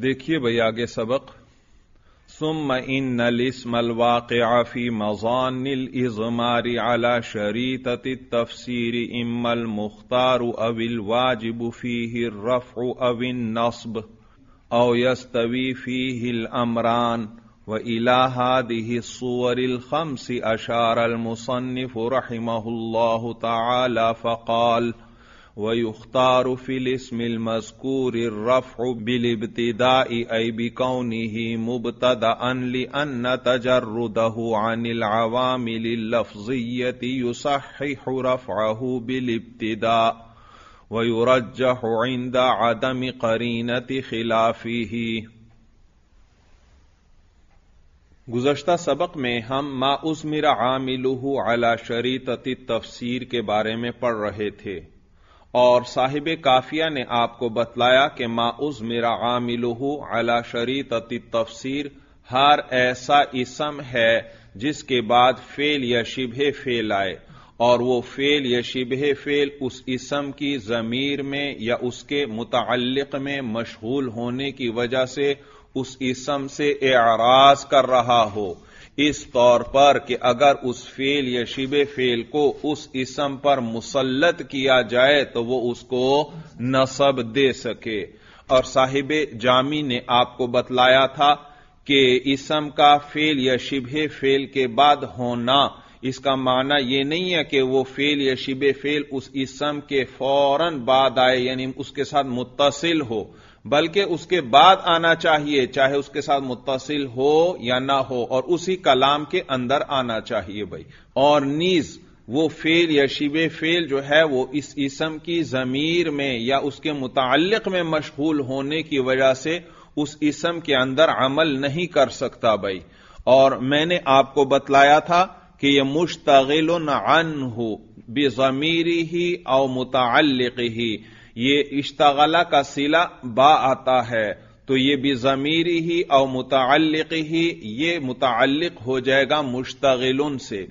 دیکھیے بھائی آگے سبق ثم ان الاسم الواقع في مظان الازمار على شريطة التفسير اما المختار او الواجب فيه الرفع او النصب او يستوي فيه الامران والى هذه الصور الخمس اشار المصنف رحمه الله تعالى فقال वयुख्तार फिलस्मिल मस्कूर रफ़ बिलबतदाई ऐ बिकौनी ही मुबतद अनली अन्न तजर्रुदहु अनिल अवामिल लफ्जियति युसहिहु रफ़अहु बिलबतदा वयुरज्जहु इंद अदम करीनति गुजश्ता सबक में हम मा माउसमिर आमिलू अला शरीत तफसीर के बारे में पढ़ रहे थे और साहिब काफिया ने आपको बतलाया कि माउज मेरा आमिलहू अला शरीत तफसीर हर ऐसा इसम है जिसके बाद फेल या शिब फेल आए और वो फेल या शिब फेल उस इसम की जमीर में या उसके मुतल में मशगूल होने की वजह से उस इसम से एराज कर रहा हो इस तौर पर कि अगर उस फेल या शिब फेल को उस इसम पर मुसलत किया जाए तो वो उसको नसब दे सके और साहिब जामी ने आपको बतलाया था कि इसम का फेल या शिबे फेल के बाद होना इसका माना यह नहीं है कि वो फेल या शिब फेल उस इसम के फौरन बाद आए यानी उसके साथ मुतसिल हो बल्कि उसके बाद आना चाहिए चाहे उसके साथ मुतसिल हो या ना हो और उसी कलाम के अंदर आना चाहिए भाई और नीज वो फेल या शिब फेल जो है वो इस इसम की जमीर में या उसके मुतक में मशगूल होने की वजह से उस इसम के अंदर अमल नहीं कर सकता भाई और मैंने आपको बतलाया था कि यह मुश्तगिल अन हो बेजमीरी ही और मुतल ही ये इश्तगला का सिला बा आता है तो ये भी जमीरी ही और मुतल ही ये मुतल हो जाएगा मुश्तगिल से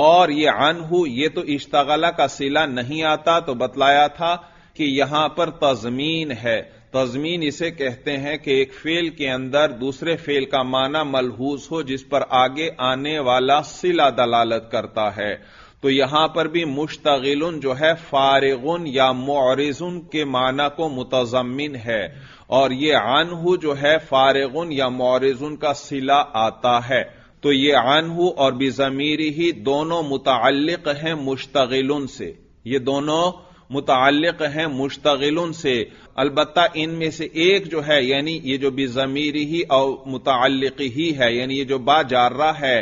और ये अनहू ये तो इश्तगला का सिला नहीं आता तो बतलाया था कि यहां पर तजमीन है तजमीन इसे कहते हैं कि एक फेल के अंदर दूसरे फेल का माना मलहूस हो जिस पर आगे आने वाला सिला दलालत करता है तो यहां पर भी मुश्तगिल जो है फारिगुन या मोरिजुन के माना को मुतजमिन है और ये आनहू जो है फारिगुन या मोरिजुन का सिला आता है तो ये आनहू और बिजमीरी ही दोनों मुतल हैं मुश्तगिल से ये दोनों मुतल हैं मुश्तगिल से अलबत्ता इनमें से एक जो है यानी ये जो बिजमीरी ही और मुतल ही है यानी ये जो रहा है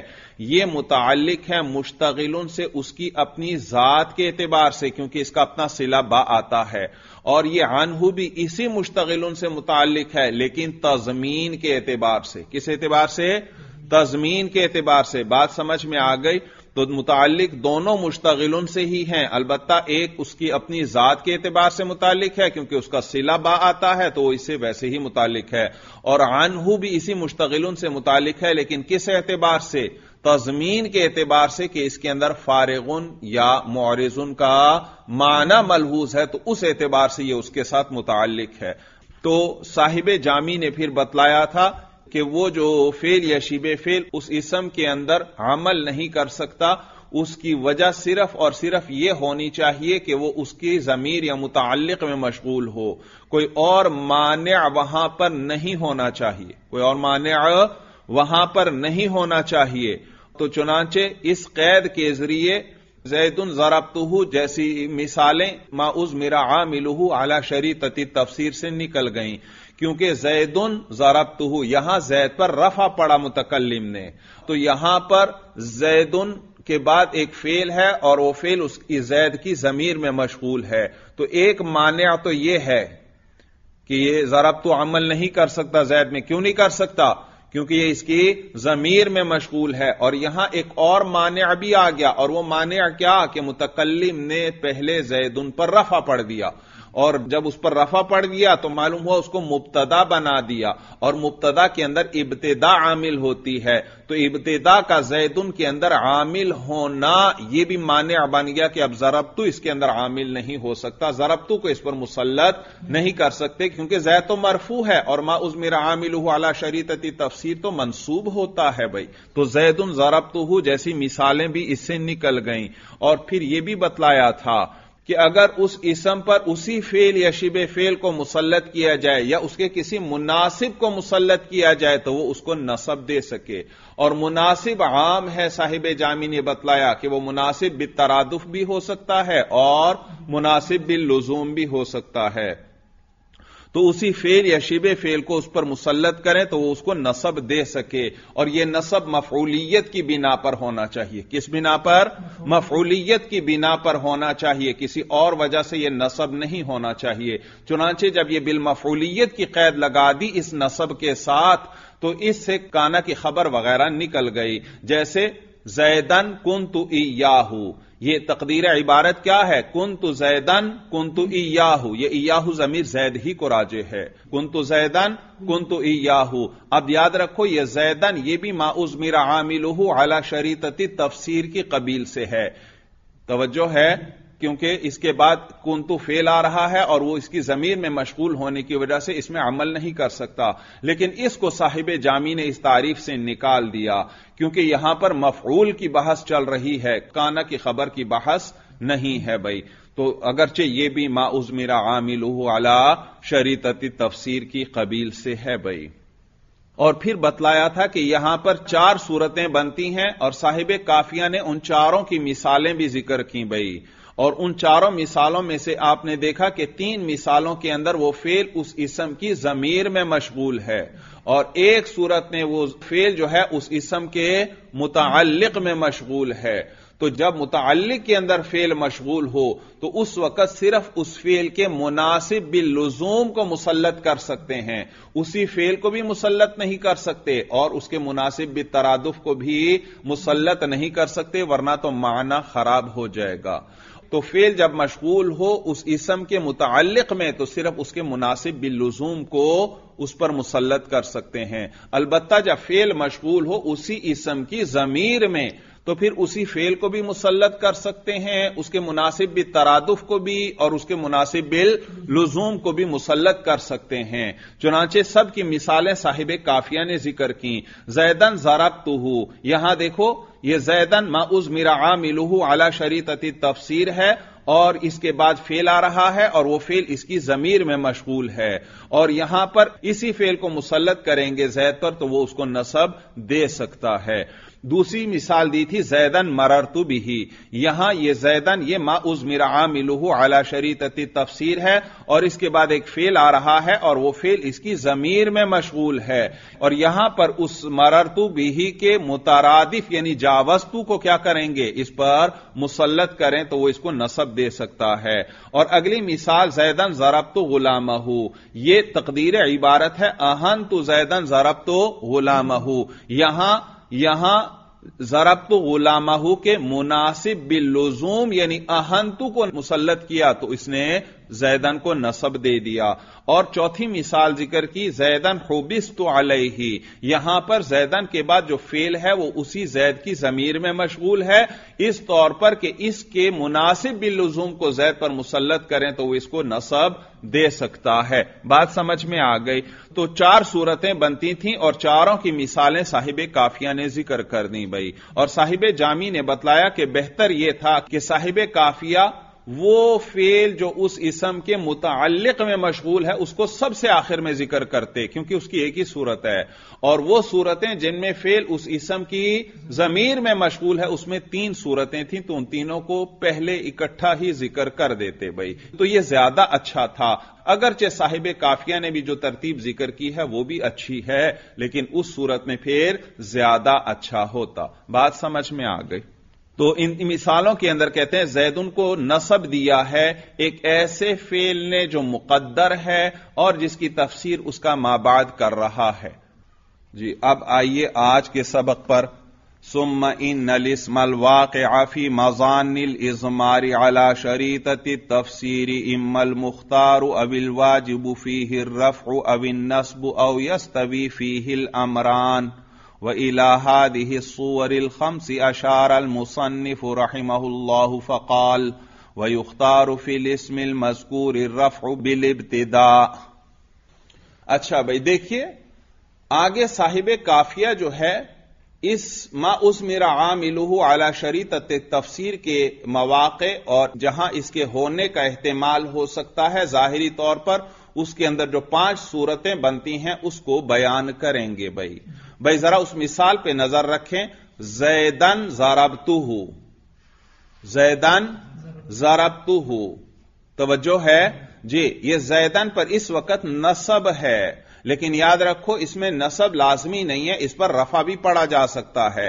यह मुतल है मुश्तगिल से उसकी अपनी ज़ात के एतबार से क्योंकि इसका अपना सिला बा आता है और यह आनहू भी इसी मुश्तगिल से मुतल है लेकिन तजमीन के एतबार से किस एतबार से तजमीन के एतबार से बात समझ में आ गई तो मुतल दोनों मुश्तगिल से ही हैं अलबत् एक उसकी अपनी ज़ात के एतबार से मुतालिक है क्योंकि उसका सिला बा आता है तो इसे वैसे ही मुतालिक है और आनहू भी इसी मुश्तगिल से मुतालिक है लेकिन किस एतबार से तजमीन के एतबार से कि इसके अंदर फारगुन या मोरजुन का माना मलहूज है तो उस एतबार से यह उसके साथ मुतल है तो साहिब जामी ने फिर बतलाया था कि वो जो फेल या शिब फेल उस इसम के अंदर अमल नहीं कर सकता उसकी वजह सिर्फ और सिर्फ यह होनी चाहिए कि वो उसकी जमीर या मुतक में मशगूल हो कोई और मान वहां पर नहीं होना चाहिए कोई और मान वहां पर नहीं होना चाहिए तो चुनाचे इस कैद के जरिए जैदुन जराबतहू जैसी मिसालें माउज मेरा मिलू आला शरी तती तफसीर से निकल गई क्योंकि जैदुन जराबतहू यहां जैद पर रफा पड़ा मुतकलम ने तो यहां पर जैदुन के बाद एक फेल है और वह फेल उसकी जैद की जमीर में मशगूल है तो एक मान्या तो यह है कि यह जराब तो अमल नहीं कर सकता जैद में क्यों नहीं कर सकता क्योंकि ये इसकी जमीर में मशगूल है और यहां एक और मान्या भी आ गया और वो मान्या क्या कि मुतकलम ने पहले जैदुन पर रफा पड़ दिया और जब उस पर रफा पड़ गया तो मालूम हुआ उसको मुबतदा बना दिया और मुबतदा के अंदर इब्तदा आमिल होती है तो इब्तदा का जैदुन के अंदर आमिल होना यह भी मान्य बन गया कि अब जरबतू इसके अंदर आमिल नहीं हो सकता जरबतू को इस पर मुसलत नहीं कर सकते क्योंकि जै तो मरफू है और मा उस मेरा आमिल अला शरीत तफसीर तो मनसूब होता है भाई तो जैदुन जरबतू जैसी मिसालें भी इससे निकल गई और फिर यह भी बतलाया था कि अगर उस इसम पर उसी फेल या शिब फेल को मुसलत किया जाए या उसके किसी मुनासिब को मुसलत किया जाए तो वो उसको नसब दे सके और मुनासिब आम है साहिब जामी ने बतलाया कि वह मुनासिब बितरादुफ भी हो सकता है और मुनासिब बिल लुजूम भी हो सकता है तो उसी फेल या शिब फेल को उस पर मुसलत करें तो वो उसको नसब दे सके और यह नसब मफूलियत की बिना पर होना चाहिए किस बिना पर मफूलियत की बिना पर होना चाहिए किसी और वजह से यह नसब नहीं होना चाहिए चुनाचे जब यह बिल मफूलियत की कैद लगा दी इस नसब के साथ तो इससे काना की खबर वगैरह निकल गई जैसे जैदन कुंतु याहू ये तकदीर इबारत क्या है कुन तो जैदन कुन तु इयाहू ये इयाहू जमीर जैद ही को राजे है कुन तो जैदन कुन तो इयाहू अब याद रखो ये जैदन ये भी माउज मीरा आमिलहू आला शरीतती तफसीर की कबील से है तोज्जो है क्योंकि इसके बाद कुंतु फेल आ रहा है और वो इसकी जमीन में मशगूल होने की वजह से इसमें अमल नहीं कर सकता लेकिन इसको साहिब जामी ने इस तारीफ से निकाल दिया क्योंकि यहां पर मफरूल की बहस चल रही है काना की खबर की बहस नहीं है भाई तो अगरचे ये भी मा मेरा आमिल अला शरीतती तफसीर की कबील से है भाई और फिर बतलाया था कि यहां पर चार सूरतें बनती हैं और साहिब काफिया ने उन चारों की मिसालें भी जिक्र की भाई और उन चारों मिसालों में से आपने देखा कि तीन मिसालों के अंदर वो फेल उस इसम की जमीर में मशगूल है और एक सूरत में वो फेल जो है उस इसम के मुतालिक में मशगूल है तो जब मुतल के अंदर फेल मशगूल हो तो उस वक्त सिर्फ उस फेल के मुनासिब लुजूम को मुसलत कर सकते हैं उसी फेल को भी मुसलत नहीं कर सकते और उसके मुनासिब भी तरादुफ को भी मुसलत नहीं कर सकते वरना तो माना खराब हो जाएगा तो फेल जब मशगूल हो उस इसम के मुतल में तो सिर्फ उसके मुनासिब बिल्लुजूम को उस पर मुसलत कर सकते हैं अलबत् जब फेल मशगूल हो उसी इसम की जमीर में तो फिर उसी फेल को भी मुसलत कर सकते हैं उसके मुनासिब भी तरादुफ को भी और उसके मुनासिब बिल लुजूम को भी मुसलत कर सकते हैं चुनाचे सबकी मिसालें साहिब काफिया ने जिक्र की जैदन जरब तुहू यहां देखो ये जैदन माउज मीरा आमिलू आला शरीत तफसीर है और इसके बाद फेल आ रहा है और वो फेल इसकी जमीर में मशगूल है और यहां पर इसी फेल को मुसलत करेंगे जैद पर तो वो उसको नसब दे सकता है दूसरी मिसाल दी थी जैदन मररतु बिही यहां ये जैदन ये मा उज मिरा आला शरीत तफसीर है और इसके बाद एक फेल आ रहा है और वो फेल इसकी जमीर में मशगूल है और यहां पर उस मररतु बिही के मुतारादिफ यानी जावस्तु को क्या करेंगे इस पर मुसलत करें तो वो इसको नसब दे सकता है और अगली मिसाल जैदन जरब तो गुलामहू ये तकदीर इबारत है अहन तो जैदन जरब तो गुलामहू यहां यहां जरब तो गुलामाहू के मुनासिब बिल्लुजूम यानी अहंतु को मुसलत किया तो इसने जैदन को नसब दे दिया और चौथी मिसाल जिक्र की जैदन होबिस तो ही यहां पर जैदन के बाद जो फेल है वो उसी जैद की जमीर में मशगूल है इस तौर पर कि इसके मुनासिब बिलुजूम को जैद पर मुसलत करें तो वो इसको नसब दे सकता है बात समझ में आ गई तो चार सूरतें बनती थीं और चारों की मिसालें साहिब काफिया ने जिक्र कर दी भाई और साहिब जामी ने बतलाया कि बेहतर यह था कि साहिब काफिया वो फेल जो उस इसम के मुतल में मशगूल है उसको सबसे आखिर में जिक्र करते क्योंकि उसकी एक ही सूरत है और वो सूरतें जिनमें फेल उस इसम की जमीर में मशगूल है उसमें तीन सूरतें थी तो उन तीनों को पहले इकट्ठा ही जिक्र कर देते भाई तो यह ज्यादा अच्छा था अगरचे साहिब काफिया ने भी जो तरतीब जिक्र की है वो भी अच्छी है लेकिन उस सूरत में फिर ज्यादा अच्छा होता बात समझ में आ गई तो इन मिसालों के अंदर कहते हैं जैद उनको नसब दिया है एक ऐसे फेल ने जो मुकद्दर है और जिसकी तफसीर उसका माबाद कर रहा है जी अब आइए आज के सबक पर सुम इन नलिसमल आफी मजानिल इजमारी आला शरीत तफसीरी इमल मुख्तार अविल वाजिबू फी रफ अविन नसब अवयस तवी फी हिल अमरान الصور الخمس أشار المصنف رحمه الله فقال ويختار في मजकूर المذكور الرفع بالابتداء अच्छा भाई देखिए आगे साहिब काफिया जो है इस मा उस मेरा इलू आला शरीत तफसीर के मवाक़े और जहां इसके होने का अहतमाल हो सकता है जाहिरी तौर पर उसके अंदर जो पांच सूरतें बनती हैं उसको बयान करेंगे भाई भाई जरा उस मिसाल पे नजर रखें जैदन जारबतू हो जैदन जारबतू हो तोज्जो है जी ये जैदन पर इस वक्त नसब है लेकिन याद रखो इसमें नसब लाजमी नहीं है इस पर रफा भी पढ़ा जा सकता है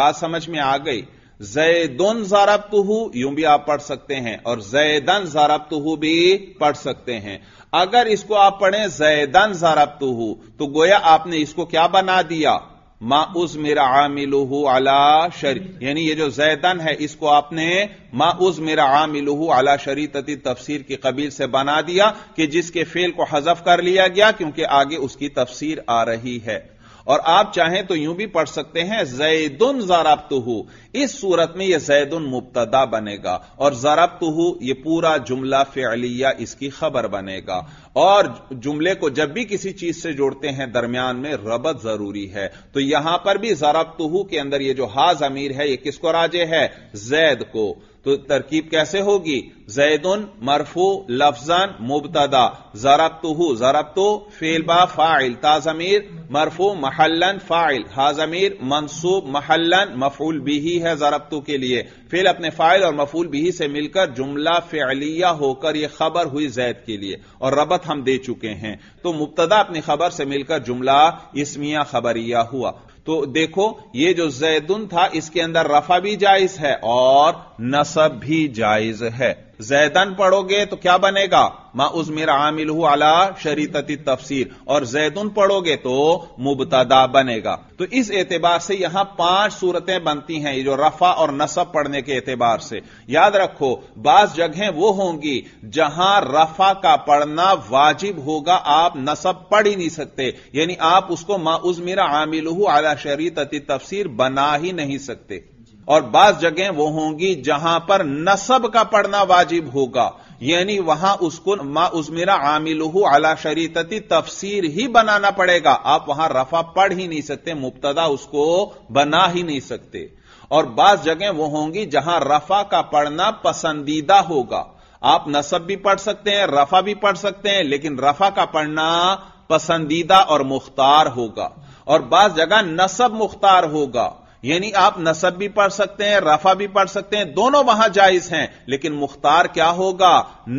बात समझ में आ गई जैदन जारबतहू यूं भी आप पढ़ सकते हैं और जैदन जारबतहू भी पढ़ सकते हैं अगर इसको आप पढ़ें जैदन जरबतु हो तो गोया आपने इसको क्या बना दिया मा उज मेरा आमिलूहू अला शरी यानी ये जो जैदन है इसको आपने मा उज मेरा आमिलूहू अला शरी तति तफसीर की कबील से बना दिया कि जिसके फेल को हजफ कर लिया गया क्योंकि आगे उसकी तफसीर आ रही है और आप चाहें तो यूं भी पढ़ सकते हैं जैदन हो इस सूरत में यह जैद मुबतदा बनेगा और जरब तुहू यह पूरा जुमला फेलिया इसकी खबर बनेगा और जुमले को जब भी किसी चीज से जोड़ते हैं दरमियान में रबत जरूरी है तो यहां पर भी जरब तुहू के अंदर यह जो हाज अमीर है यह किसको राजे है जैद को तो तरकीब कैसे होगी जैदन मरफू लफजन मुबतदा जरब तुहू जरब तो फेलबा फाइल ताजमीर मरफू महलन फाइल हाजमीर मनसूब महलन मफूल ही है जरबतू के लिए फिल अपने फाइल और मफूल भी से मिलकर जुमला फेलिया होकर यह खबर हुई जैद के लिए और रबत हम दे चुके हैं तो मुबतदा अपनी खबर से मिलकर जुमला इसमिया खबरिया हुआ तो देखो ये जो जैदुन था इसके अंदर रफा भी जायज है और नसब भी जायज है जैदन पढ़ोगे तो क्या बनेगा मा उज मेरा आमिल हूं अला शरीतती तफसीर और जैदन पढ़ोगे तो मुबतदा बनेगा तो इस एतबार से यहां पांच सूरतें बनती हैं ये जो रफा और नसब पढ़ने के एतबार से याद रखो बास जगहें वो होंगी जहां रफा का पढ़ना वाजिब होगा आप नसब पढ़ ही नहीं सकते यानी आप उसको मा उज मेरा आमिल हूं अला शरीतती तफसीर बना ही नहीं सकते और बाज जगह वो होंगी जहां पर नसब का पढ़ना वाजिब होगा यानी वहां उसको मा उस आमिलहू आला शरीतती तफसीर ही बनाना पड़ेगा आप वहां रफा पढ़ ही नहीं सकते मुबतदा उसको बना ही नहीं सकते और बाज जगह वो होंगी जहां रफा का पढ़ना पसंदीदा होगा आप नसब भी पढ़ सकते हैं रफा भी पढ़ सकते हैं लेकिन रफा का पढ़ना पसंदीदा और मुख्तार होगा और बाज जगह नसब मुख्तार होगा यानी आप नसब भी पढ़ सकते हैं रफा भी पढ़ सकते हैं दोनों वहां जायज हैं लेकिन मुख्तार क्या होगा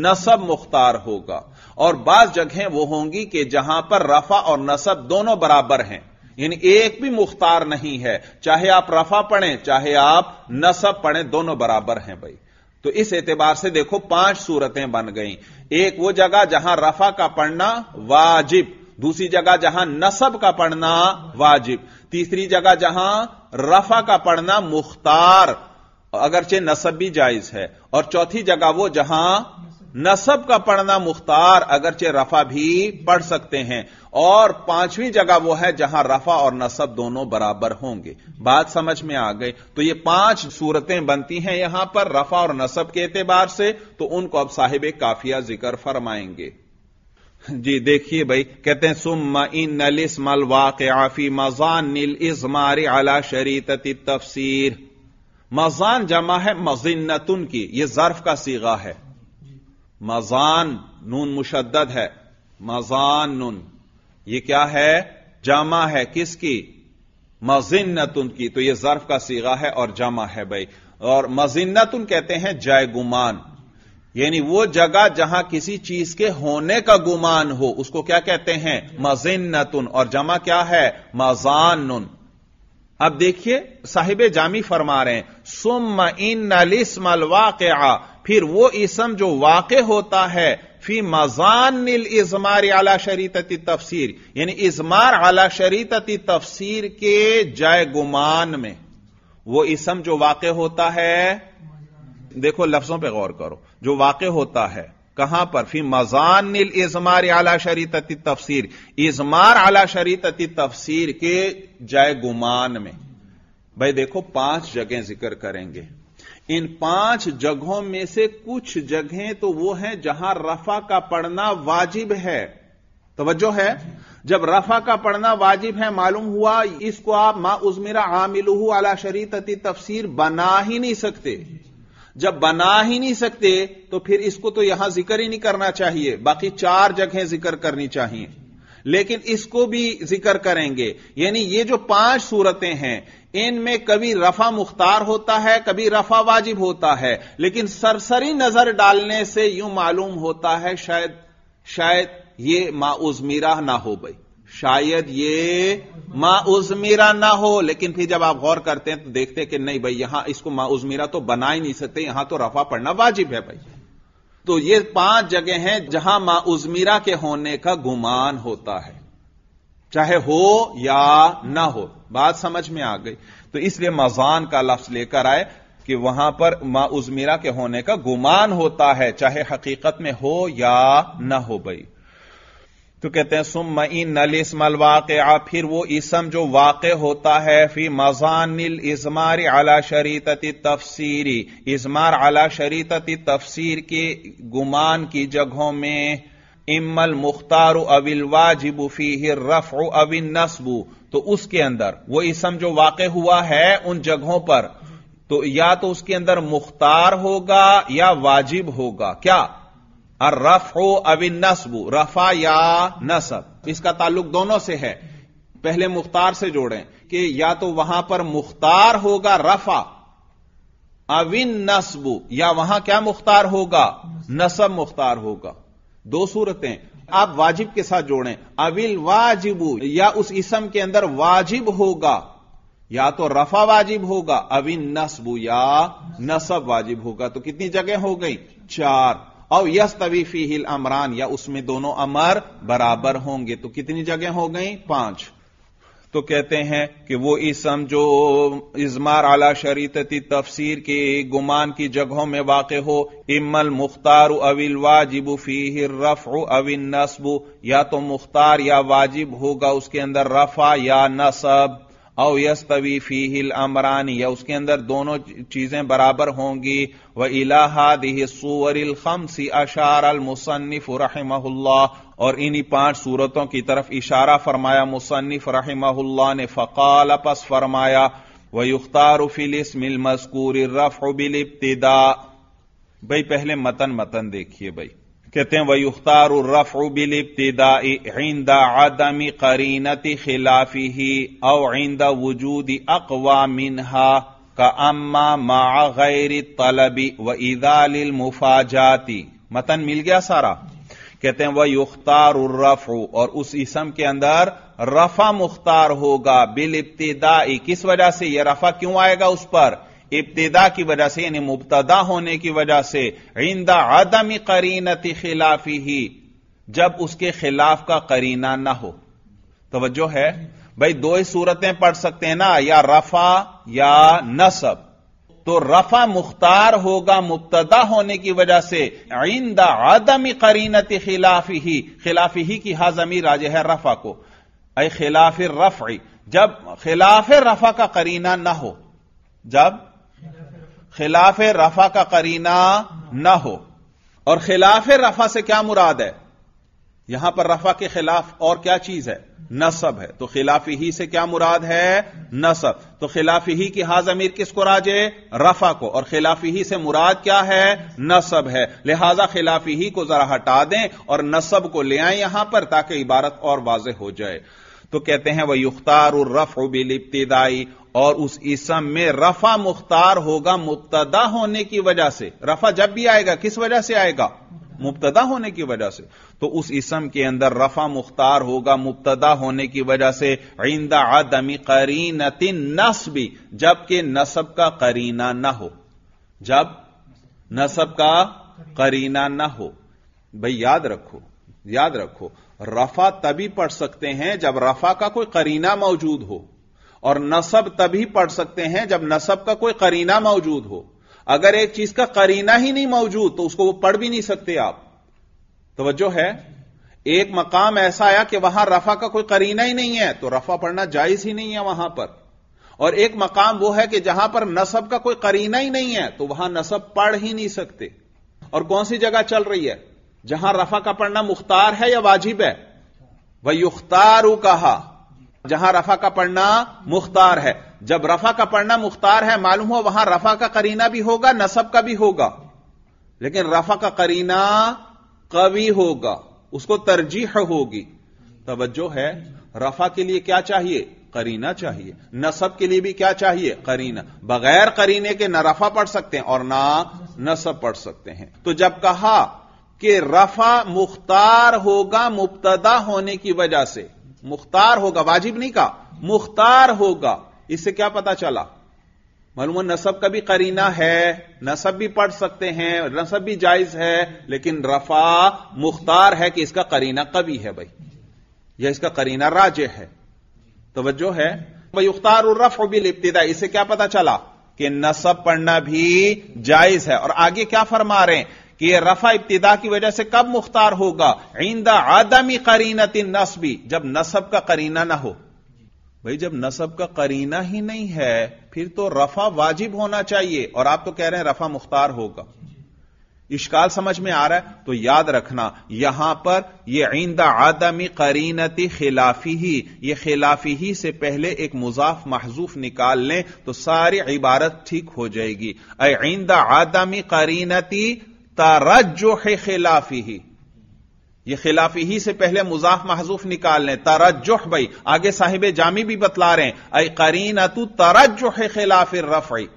नसब मुख्तार होगा और बाज जगहें वो होंगी कि जहां पर रफा और नसब दोनों बराबर हैं यानी एक भी मुख्तार नहीं है चाहे आप रफा पढ़ें चाहे आप नसब पढ़ें दोनों बराबर हैं भाई तो इस एतबार से देखो पांच सूरतें बन गई एक वो जगह जहां रफा का पढ़ना वाजिब दूसरी जगह जहां नसब का पढ़ना वाजिब तीसरी जगह जहां रफा का पढ़ना मुख्तार अगरचे नसब भी जायज है और चौथी जगह वो जहां नसब का पढ़ना मुख्तार अगरचे रफा भी पढ़ सकते हैं और पांचवी जगह वो है जहां रफा और नसब दोनों बराबर होंगे बात समझ में आ गई तो ये पांच सूरतें बनती हैं यहां पर रफा और नसब के एतबार से तो उनको अब साहिब काफिया जिक्र फरमाएंगे जी देखिए भाई कहते हैं सुम इन वाक आफी मजान नील इजमार अला शरीत तफसीर मजान जमा है मजिन्नतुन की यह जर्फ का सीगा है मजान नून मुशद्दद है मजान नून ये क्या है जमा है किसकी मजिन्नतुन की तो यह जर्फ का सीगा है और जमा है भाई और मजिन्नतुन कहते हैं जय गुमान यानी वो जगह जहां किसी चीज के होने का गुमान हो उसको क्या कहते हैं मजिन्नतुन और जमा क्या है मजान अब देखिए साहिब जामी फरमा रहे हैं सुम इन नलिस्मल वाक़ फिर वो इसम जो वाक़ होता है फी मजान इजमार आला शरीतती तफसीर यानी इजमार आला शरीतती तफसीर के जय गुमान में वो इसम जो वाक़ होता है देखो लफ्जों पर गौर करो जो वाक होता है कहां पर फी मजान इजमार आला शरीत तफसीर इजमार आला शरीत तफसीर के जय गुमान में भाई देखो पांच जगह जिक्र करेंगे इन पांच जगहों में से कुछ जगह तो वो है जहां रफा का पढ़ना वाजिब है तोज्जो है जब रफा का पढ़ना वाजिब है मालूम हुआ इसको आप मा उजमेरा आमिलू आला शरीत तफसीर बना ही नहीं सकते जब बना ही नहीं सकते तो फिर इसको तो यहां जिक्र ही नहीं करना चाहिए बाकी चार जगह जिक्र करनी चाहिए लेकिन इसको भी जिक्र करेंगे यानी ये जो पांच सूरतें हैं इनमें कभी रफा मुख्तार होता है कभी रफा वाजिब होता है लेकिन सरसरी नजर डालने से यूं मालूम होता है शायद शायद ये माउज मीरा ना हो गई शायद ये मा उजमीरा ना हो लेकिन फिर जब आप गौर करते हैं तो देखते हैं कि नहीं भाई यहां इसको मा उजमीरा तो बना ही नहीं सकते यहां तो रफा पढ़ना वाजिब है भाई तो ये पांच जगह हैं जहां मा उजमीरा के होने का गुमान होता है चाहे हो या ना हो बात समझ में आ गई तो इसलिए मजान का लफ्ज लेकर आए कि वहां पर मा उजमीरा के होने का गुमान होता है चाहे हकीकत में हो या ना हो भाई तो कहते हैं सुम इन नल इसमल वाक़ फिर वो इसम जो वाक़ होता है फी मजानिल इजमार अला शरीतती तफसीरी इजमार अला शरीतती तफसीर के गुमान की जगहों में इमल मुख्तार अविल वाजिब फी रफ अविन नस्बू तो उसके अंदर वो इसम जो वाक़ हुआ है उन जगहों पर तो या तो उसके अंदर मुख्तार होगा या वाजिब होगा क्या और हो अविन नसबू रफा या नसब इसका ताल्लुक दोनों से है पहले मुख्तार से जोड़ें कि या तो वहां पर मुख्तार होगा रफा अविन नसबू या वहां क्या मुख्तार होगा नसब मुख्तार होगा दो सूरतें आप वाजिब के साथ जोड़ें अविल वाजिबू या उस इसम के अंदर वाजिब होगा या तो रफा वाजिब होगा अविन नसबू या नसब वाजिब होगा तो कितनी जगह हो गई चार और यस तवीफी हिल अमरान या उसमें दोनों अमर बराबर होंगे तो कितनी जगह हो गई पांच तो कहते हैं कि वो इसम जो इजमार आला शरीतती तफसीर के गुमान की जगहों में वाक़ हो इमल मुख्तार अविल वाजिब फी रफ़ अविल नस्ब या तो मुख्तार या वाजिब होगा उसके अंदर रफ़ा या नसब औ फी फीहिल अमरानी या उसके अंदर दोनों चीजें बराबर होंगी व इलाहादिह सूवरिल खमसी अशार अल मुसन्फ रहम्ला और इन्हीं पांच सूरतों की तरफ इशारा फरमाया मुसन्फ रहमहुल्ला ने फकाल पस फरमाया व युख्तारुफिल इसमिल मस्कूर रफ बिल इब्तिदा भाई पहले मतन मतन देखिए भाई कहते हैं वयुख्तार रफ़ बिल इब्तदाई आइंदा आदमी करीनत खिलाफी ही औंदा वजूद अकवा मिनहा का अम्मा मा गैर तलबी व ईदाल मुफाजाती मतन मिल गया सारा कहते हैं वह युख्तार रफ़ और उस इसम के अंदर रफा मुख्तार होगा बिल इब्तदाई किस वजह से यह रफा क्यों आएगा उस पर इब्तदा की वजह से यानी मुबतदा होने की वजह से इंदा आदमी करीनती खिलाफी ही जब उसके खिलाफ का करीना ना हो तोज्जो है भाई दो ही सूरतें पढ़ सकते हैं ना या रफा या नसब तो रफा मुख्तार होगा मुबतदा होने की वजह से आइंदा आदमी करीनती खिलाफी ही खिलाफी ही की हाजमी राज है रफा को अ खिलाफ रफ जब खिलाफ रफा का करीना ना हो जब खिलाफ रफा का करीना ना हो और खिलाफ रफा से क्या मुराद है यहां पर रफा के खिलाफ और क्या चीज है नसब है तो खिलाफ ही से क्या मुराद है नसब तो खिलाफ ही की हाज अमीर किसको राजे रफा को और खिलाफ ही से मुराद क्या है नसब है लिहाजा खिलाफ ही को जरा हटा दें और नसब को ले आए यहां पर ताकि इबारत और वाज हो जाए तो कहते हैं वह युख्तार रफ उबिल इब्तदाई और उस इसम में रफा मुख्तार होगा मुबतदा होने की वजह से रफा जब भी आएगा किस वजह से आएगा मुबतदा होने की वजह से तो उस इसम के अंदर रफा मुख्तार होगा मुबतदा होने की वजह से आइंदा आदमी करीन तिन जबकि नसब का करीना ना हो जब नसब का करीना ना हो भाई याद रखो याद रखो रफा तभी पढ़ सकते हैं जब रफा का कोई करीना मौजूद हो और नसब तभी पढ़ सकते हैं जब नसब का कोई करीना मौजूद हो अगर एक चीज का करीना ही नहीं मौजूद तो उसको वो पढ़ भी नहीं सकते आप तोज्जो है एक मकाम ऐसा आया कि वहां रफा का कोई करीना ही नहीं है तो रफा पढ़ना जायज ही नहीं है वहां पर और एक मकाम वो है कि जहां पर नसब का कोई करीना ही नहीं है तो वहां नसब पढ़ ही नहीं सकते और कौन सी जगह चल रही है जहां रफा का पढ़ना मुख्तार है या वाजिब है वह युख्तारू कहा जहां रफा का पढ़ना मुख्तार है जब रफा का पढ़ना मुख्तार है मालूम हो वहां रफा का करीना भी होगा नसब का भी होगा लेकिन रफा का करीना कवि होगा उसको तरजीह होगी तवज्जो है रफा के लिए क्या चाहिए करीना चाहिए नसब के लिए भी क्या चाहिए करीना बगैर करीने के न रफा पढ़ सकते हैं और ना नसब पढ़ सकते हैं तो जब कहा कि रफा मुख्तार होगा मुबतदा होने की वजह से मुख्तार होगा वाजिब नहीं कहा मुख्तार होगा इससे क्या पता चला मालूम नसब का भी करीना है नसब भी पढ़ सकते हैं नसब भी जायज है लेकिन रफा मुख्तार है कि इसका करीना कभी है भाई यह इसका करीना राजे है तोज्जो है भाई उख्तार रफ भी लिपती था इससे क्या पता चला कि नसब पढ़ना भी जायज है और आगे क्या फरमा रहे हैं कि यह रफा इब्तदा की वजह से कब मुख्तार होगा आइंदा आदमी करीना नस्बी जब नसब का करीना ना हो भाई जब नसब का करीना ही नहीं है फिर तो रफा वाजिब होना चाहिए और आप तो कह रहे हैं रफा मुख्तार होगा इश्काल समझ में आ रहा है तो याद रखना यहां पर यह आइंदा आदमी करीनती खिलाफी ही ये खिलाफी ही से पहले एक मुजाफ महजूफ निकाल लें तो सारी इबारत ठीक हो जाएगी अंदा आदमी करीनती तरजुह खिलाफी ही ये खिलाफी ही से पहले मुजाफ महजूफ निकाल लें तरजुह भाई आगे साहिब जामी भी बतला रहे हैं अय करीन अतु तरजुह खिलाफ रफई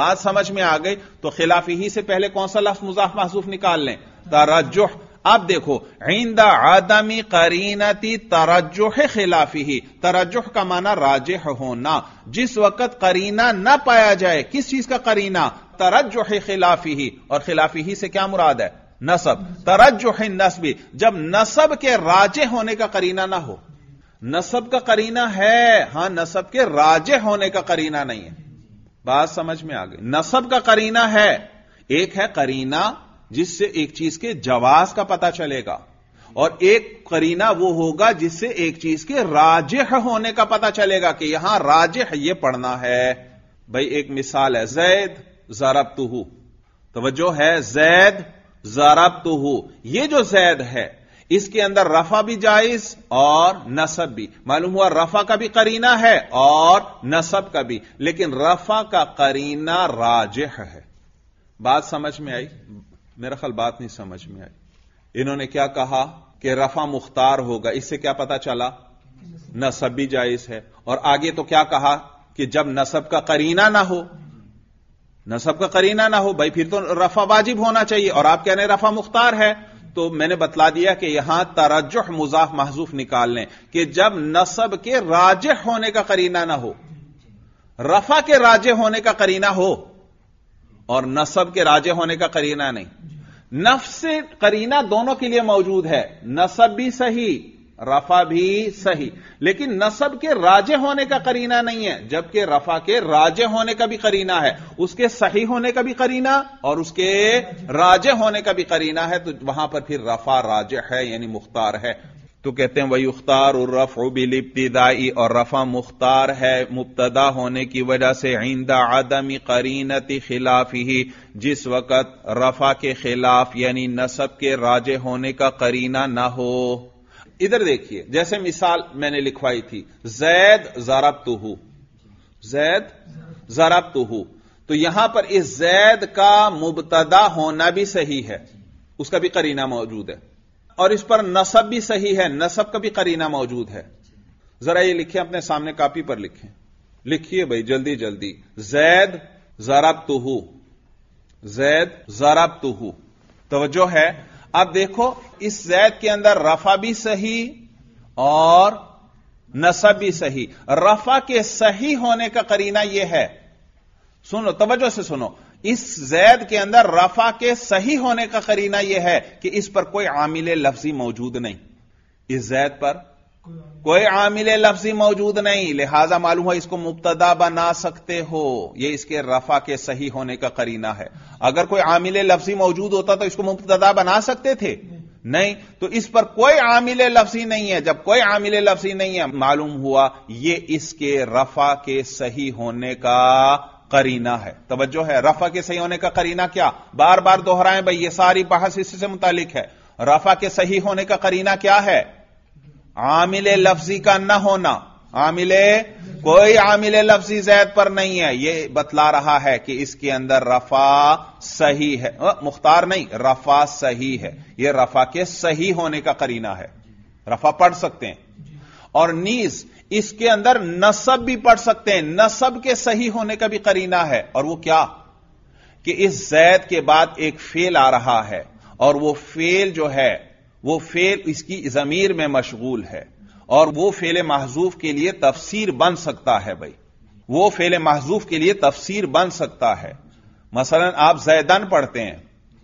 बात समझ में आ गई तो खिलाफी ही से पहले कौन सा लफ्ज मुजाफ महजूफ निकाल लें तरजुह अब देखो इंदा आदमी करीनती तरजुह खिलाफी ही तरजुह का माना राजह होना जिस वक्त करीना ना पाया जाए किस चीज का करीना तरजुह खिलाफी ही और खिलाफी ही से क्या मुराद है नसब तरजुह नस्बी जब नसब के राजे होने का करीना ना हो नसब का करीना है हां नसब के राजे होने का करीना नहीं है बात समझ में आ गई नसब का करीना है एक है करीना जिससे एक चीज के जवाज का पता चलेगा और एक करीना वो होगा जिससे एक चीज के राजह होने का पता चलेगा कि यहां राजह ये पढ़ना है भाई एक मिसाल है जैद जरब तुहू तो है जैद जरब तुहू यह जो जैद है इसके अंदर रफा भी जायज और नसब भी मालूम हुआ रफा का भी करीना है और नसब का भी लेकिन रफा का करीना राजह है बात समझ में आई मेरा ख्याल बात नहीं समझ में आई इन्होंने क्या कहा कि रफा मुख्तार होगा इससे क्या पता चला नसब भी जायज है और आगे तो क्या कहा कि जब नसब का करीना ना हो नसब का करीना ना हो भाई फिर तो रफा वाजिब होना चाहिए और आप कह रहे हैं रफा मुख्तार है तो मैंने बतला दिया कि यहां तरजह मुजाफ महजूफ निकाल लें कि जब नसब के राजे होने का करीना ना हो रफा के राजे होने का करीना हो और नसब के राजे होने का करीना नहीं नफ से करीना दोनों के लिए मौजूद है नसब भी सही रफा भी सही लेकिन नसब के राजे होने का करीना नहीं है जबकि रफा के राजे होने का भी करीना है उसके सही होने का भी करीना और उसके राजे होने का भी करीना है तो वहां पर फिर रफा राजे है यानी मुख्तार है तो कहते हैं वही उख्तार और रफ बिल इब्तदाई और रफा मुख्तार है मुबतदा होने की वजह से आइंदा आदम करीनती खिलाफ ही जिस वक़्त रफा के खिलाफ यानी नसब के राजे होने का करीना ना हो इधर देखिए जैसे मिसाल मैंने लिखवाई थी जैद जरब तुहू जैद जरब तुहू तो यहां पर इस जैद का मुबतदा होना भी सही है उसका भी करीना मौजूद है और इस पर नसब भी सही है नसब का भी करीना मौजूद है जरा ये लिखें अपने सामने कापी पर लिखें लिखिए भाई जल्दी जल्दी जैद जराब तुहू जैद जराब तुहू तोज्जो है अब देखो इस जैद के अंदर रफा भी सही और नसब भी सही रफा के सही होने का करीना यह है सुनो तवज्जो से सुनो इस जैद के अंदर रफा के सही होने का करीना यह है कि इस पर कोई आमिल लफ्जी मौजूद नहीं इस जैद पर कोई आमिल लफ्जी मौजूद नहीं लिहाजा मालूम है इसको मुबतदा बना सकते हो यह इसके रफा के सही होने का करीना है अगर कोई आमिल लफ्जी मौजूद होता तो इसको मुबतदा बना सकते थे नहीं तो इस पर कोई आमिल लफ्जी नहीं है जब कोई आमिल लफ्जी नहीं है मालूम हुआ यह इसके रफा के सही होने का करीना है तवज्जो है रफा के सही होने का करीना क्या बार बार दोहराएं भाई ये सारी बहस इसी से मुतालिक है रफा के सही होने का करीना क्या है आमिले लफ्जी का न होना आमिले कोई आमिले लफ्जी जैद पर नहीं है ये बतला रहा है कि इसके अंदर रफा सही है मुख्तार नहीं रफा सही है यह रफा के सही होने का करीना है रफा पढ़ सकते हैं और नीज इसके अंदर नसब भी पढ़ सकते हैं नसब के सही होने का भी करीना है और वो क्या कि इस जैद के बाद एक फेल आ रहा है और वो फेल जो है वो फेल इसकी जमीर में मशगूल है और वो फेल महजूफ के लिए तफसीर बन सकता है भाई वो फेल महजूफ के लिए तफसीर बन सकता है मसलन आप जैदन पढ़ते हैं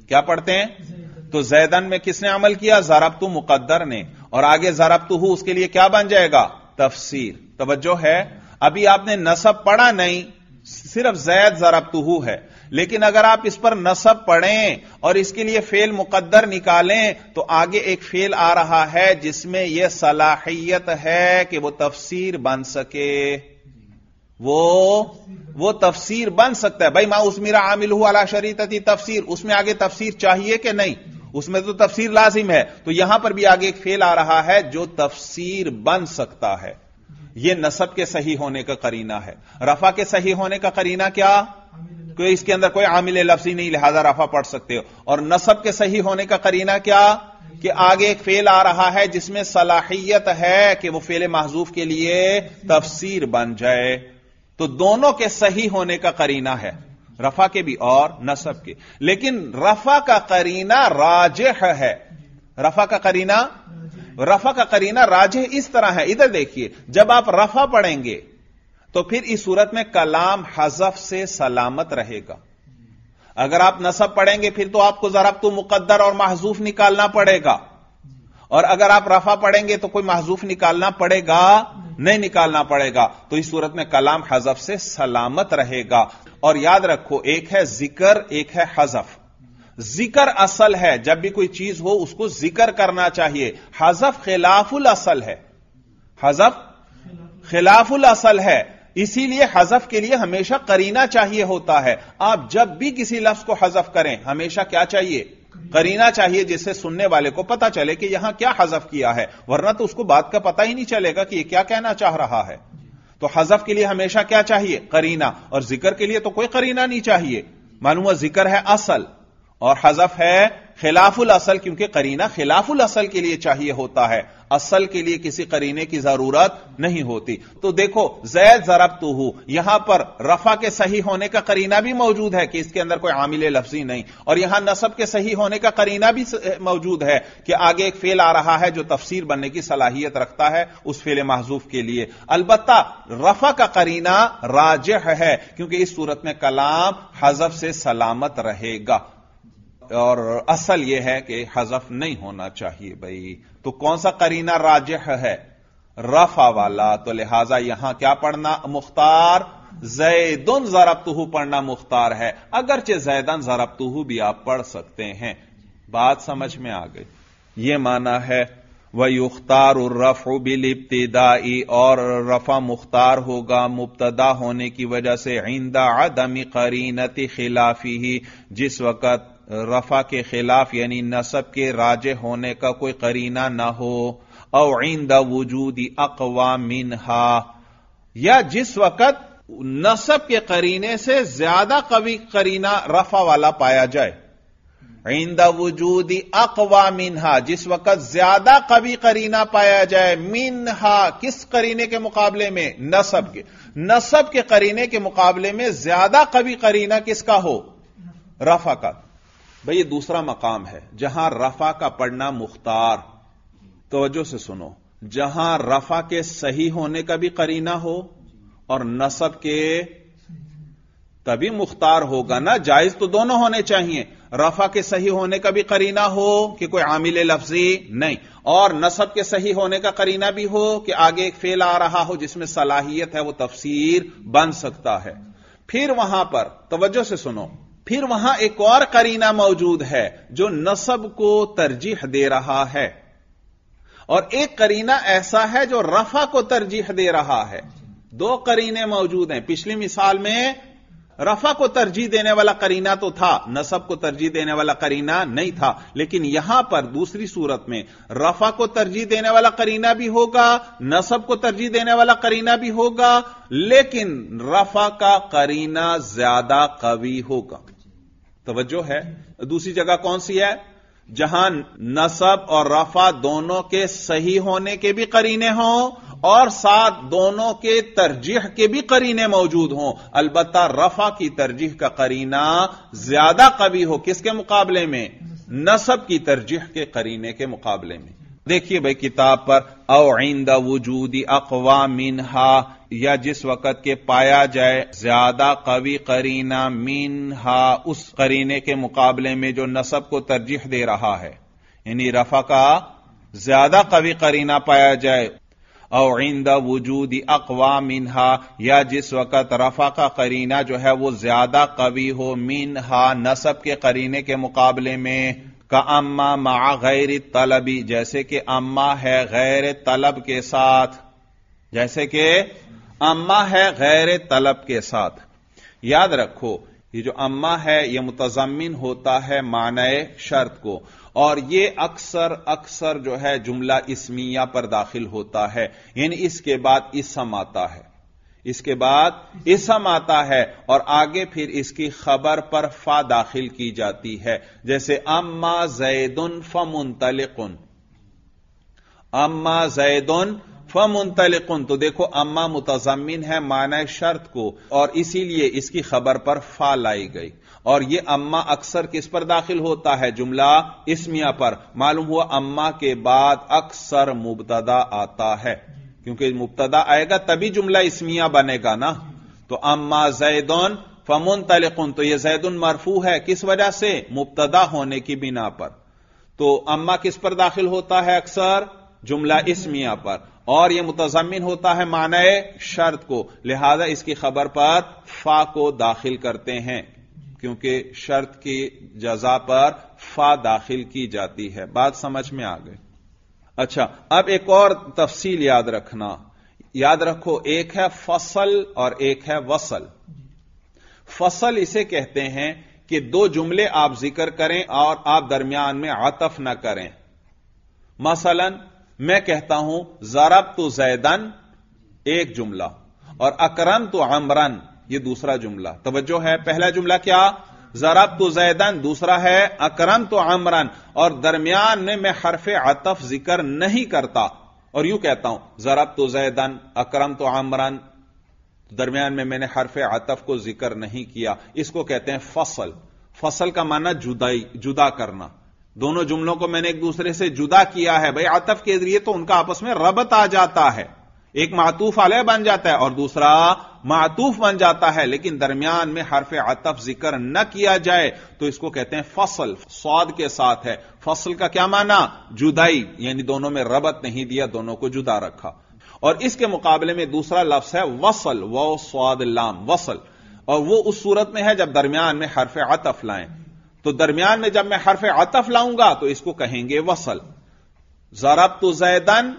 क्या पढ़ते हैं तो जैदन में किसने अमल किया जराबतु मुकद्दर ने और आगे जराबतु उसके लिए क्या बन जाएगा तफसीर तवज्जो है अभी आपने नसब पढ़ा नहीं सिर्फ जैद जराबतहू है लेकिन अगर आप इस पर नसब पढ़ें और इसके लिए फेल मुकद्दर निकालें तो आगे एक फेल आ रहा है जिसमें यह सलाहियत है कि वो तफसीर बन सके वो वो तफसीर बन सकता है भाई मां उसमीरा आमिल हुआ शरीत थी तफसीर उसमें आगे तफसीर चाहिए कि नहीं उसमें तो तफसीर लाजिम है तो यहां पर भी आगे एक फेल आ रहा है जो तफसीर बन सकता है यह नसब के सही होने का करीना है रफा के सही होने का करीना क्या कोई इसके अंदर कोई आमिल लफ्जी नहीं लिहाजा रफा पढ़ सकते हो और नसब के सही होने का करीना क्या कि आगे एक फेल आ रहा है जिसमें सलाहियत है कि वह फेल महजूफ के लिए तफसीर बन जाए तो दोनों के सही होने का करीना है रफा के भी और नसब के लेकिन रफा का करीना राजह है रफा का करीना रफा का करीना राजह इस तरह है इधर देखिए जब आप रफा पढ़ेंगे तो फिर इस सूरत में कलाम हजफ से सलामत रहेगा अगर आप नसब पढ़ेंगे फिर तो आपको जरा तो मुकद्दर और महजूफ निकालना पड़ेगा और अगर आप रफा पढ़ेंगे तो कोई महजूफ निकालना पड़ेगा नहीं निकालना पड़ेगा तो इस सूरत में कलाम हजफ से सलामत रहेगा और याद रखो एक है जिक्र एक है हजफ जिक्र असल है जब भी कोई चीज हो उसको जिक्र करना चाहिए हजफ खिलाफुल असल है हजफ खिलाफुल असल है इसीलिए हजफ के लिए हमेशा करीना चाहिए होता है आप जब भी किसी लफ्ज को हजफ करें हमेशा क्या चाहिए करीना चाहिए जिससे सुनने वाले को पता चले कि यहां क्या हजफ किया है वरना तो उसको बात का पता ही नहीं चलेगा कि यह क्या कहना चाह रहा है तो हजफ के लिए हमेशा क्या चाहिए करीना और जिक्र के लिए तो कोई करीना नहीं चाहिए मालूम जिक्र है असल और हजफ है खिलाफुल असल क्योंकि करीना खिलाफुल असल के लिए चाहिए होता है असल के लिए किसी करीने की जरूरत नहीं होती तो देखो जैद जरब तो हूं यहां पर रफा के सही होने का करीना भी मौजूद है कि इसके अंदर कोई आमिल लफ्जी नहीं और यहां नसब के सही होने का करीना भी मौजूद है कि आगे एक फेल आ रहा है जो तफसीर बनने की सलाहियत रखता है उस फेल महजूफ के लिए अलबत्ता रफा का करीना राजह है क्योंकि इस सूरत में कलाम हजफ से सलामत रहेगा और असल यह है कि हजफ नहीं होना चाहिए भाई तो कौन सा करीना राजह है रफा वाला तो लिहाजा यहां क्या पढ़ना मुख्तार जैदन जरबतहू पढ़ना मुख्तार है अगरचे जैदन जरबतहू भी आप पढ़ सकते हैं बात समझ में आ गई यह माना है वह युख्तार रफ बिल इब्तदाई और रफा मुख्तार होगा मुबतदा होने की वजह से आइंदा आदमी करीनती खिलाफी ही जिस वक्त रफा के खिलाफ यानी नसब के राजे होने का कोई करीना ना हो औंद वजूदी अकवा मिनहा या जिस वक्त नसब के करीने से ज्यादा कवि करीना रफा वाला पाया जाए इंदा वजूदी अकवा मिनहा जिस वक्त ज्यादा कवि करीना पाया जाए मिनहा किस करीने के मुकाबले में नसब के नसब के करीने के मुकाबले में ज्यादा कवि करीना किसका हो रफा का भाई ये दूसरा मकाम है जहां रफा का पढ़ना मुख्तार तोज्जो से सुनो जहां रफा के सही होने का भी करीना हो और नसब के तभी मुख्तार होगा ना जायज तो दोनों होने चाहिए रफा के सही होने का भी करीना हो कि कोई आमिल लफ्जी नहीं और नसब के सही होने का करीना भी हो कि आगे एक फेल आ रहा हो जिसमें सलाहियत है वो तफसीर बन सकता है फिर वहां पर तवज्जो से सुनो फिर वहां एक और करीना मौजूद है जो नसब को तरजीह दे रहा है और एक करीना ऐसा है जो रफा को तरजीह दे रहा है दो करीने मौजूद हैं पिछली मिसाल में रफा को तरजीह देने वाला करीना तो था नसब को तरजीह देने वाला करीना नहीं था लेकिन यहां पर दूसरी सूरत में रफा को तरजीह देने वाला करीना भी होगा नसब को तरजीह देने वाला करीना भी होगा लेकिन रफा का करीना ज्यादा कवि होगा तवज्जो है दूसरी जगह कौन सी है जहां नसब और रफा दोनों के सही होने के भी करीने हों और साथ दोनों के तरजीह के भी करीने मौजूद हों अलबत् रफा की तरजीह का करीना ज्यादा कवी हो किसके मुकाबले में नसब की तरजीह के करीने के मुकाबले में देखिए भाई किताब पर अवैंद वजूदी अकवा मिनहा या जिस वक़्त के पाया जाए ज्यादा कवि करीना मिनहा उस करीने के मुकाबले में जो नसब को तरजीह दे रहा है यानी रफा का ज्यादा कवि करीना पाया जाए अवैंद वजूदी अकवा मिनहा या जिस वक़्त रफा का करीना जो है वो ज्यादा कवि हो मिनहा नसब के करीने के मुकाबले में का अम्मा मा गैर तलबी जैसे कि अम्मा है गैर तलब के साथ जैसे कि अम्मा है गैर तलब के साथ याद रखो ये जो अम्मा है ये मुतजमिन होता है मान शर्त को और ये अक्सर अक्सर जो है जुमला इसमिया पर दाखिल होता है यानी इसके बाद इसम आता है इसके बाद इसम आता है और आगे फिर इसकी खबर पर फा दाखिल की जाती है जैसे अम्मा जैदन फमुंतलिकुन अम्मा जैदन फमुंतलिकुन तो देखो अम्मा मुतजमिन है माना शर्त को और इसीलिए इसकी खबर पर फा लाई गई और यह अम्मा अक्सर किस पर दाखिल होता है जुमला इसमिया पर मालूम हुआ अम्मा के बाद अक्सर मुबतदा आता है क्योंकि मुबतदा आएगा तभी जुमला इसमिया बनेगा ना तो अम्मा जैदन फमुन तलकुन तो यह जैदन मरफू है किस वजह से मुबतदा होने की बिना पर तो अम्मा किस पर दाखिल होता है अक्सर जुमला इसमिया पर और यह मुतजमिन होता है मानय शर्त को लिहाजा इसकी खबर पर फा को दाखिल करते हैं क्योंकि शर्त की जजा पर फा दाखिल की जाती है बात समझ में आ गई अच्छा अब एक और तफसील याद रखना याद रखो एक है फसल और एक है वसल फसल इसे कहते हैं कि दो जुमले आप जिक्र करें और आप दरमियान में आतफ ना करें मसलन मैं कहता हूं जरब तो जैदन एक जुमला और अकरम तो अमरन यह दूसरा जुमला तवज्जो है पहला जुमला क्या जरब तो जैदन दूसरा है अकरम तो अमरन और दरमियान में मैं हरफ अतफ जिक्र नहीं करता और यूं कहता हूं जरब तो जैदन अकरम तो आमरन दरमियान में मैंने हरफ अतफ को जिक्र नहीं किया इसको कहते हैं फसल फसल का माना जुदाई जुदा करना दोनों जुमलों को मैंने एक दूसरे से जुदा किया है भाई अतफ के जरिए तो उनका आपस में रबत आ जाता है एक मातूफ अलह बन जाता है और दूसरा मातूफ बन जाता है लेकिन दरमियान में हरफ अतफ जिक्र न किया जाए तो इसको कहते हैं फसल स्वाद के साथ है फसल का क्या माना जुदाई यानी दोनों में रबत नहीं दिया दोनों को जुदा रखा और इसके मुकाबले में दूसरा लफ्स है वसल व स्वाद लाम वसल और वो उस सूरत में है जब दरमियान में हरफ अतफ लाएं तो दरमियान में जब मैं हरफ अतफ लाऊंगा तो इसको कहेंगे वसल जरब तो जैदन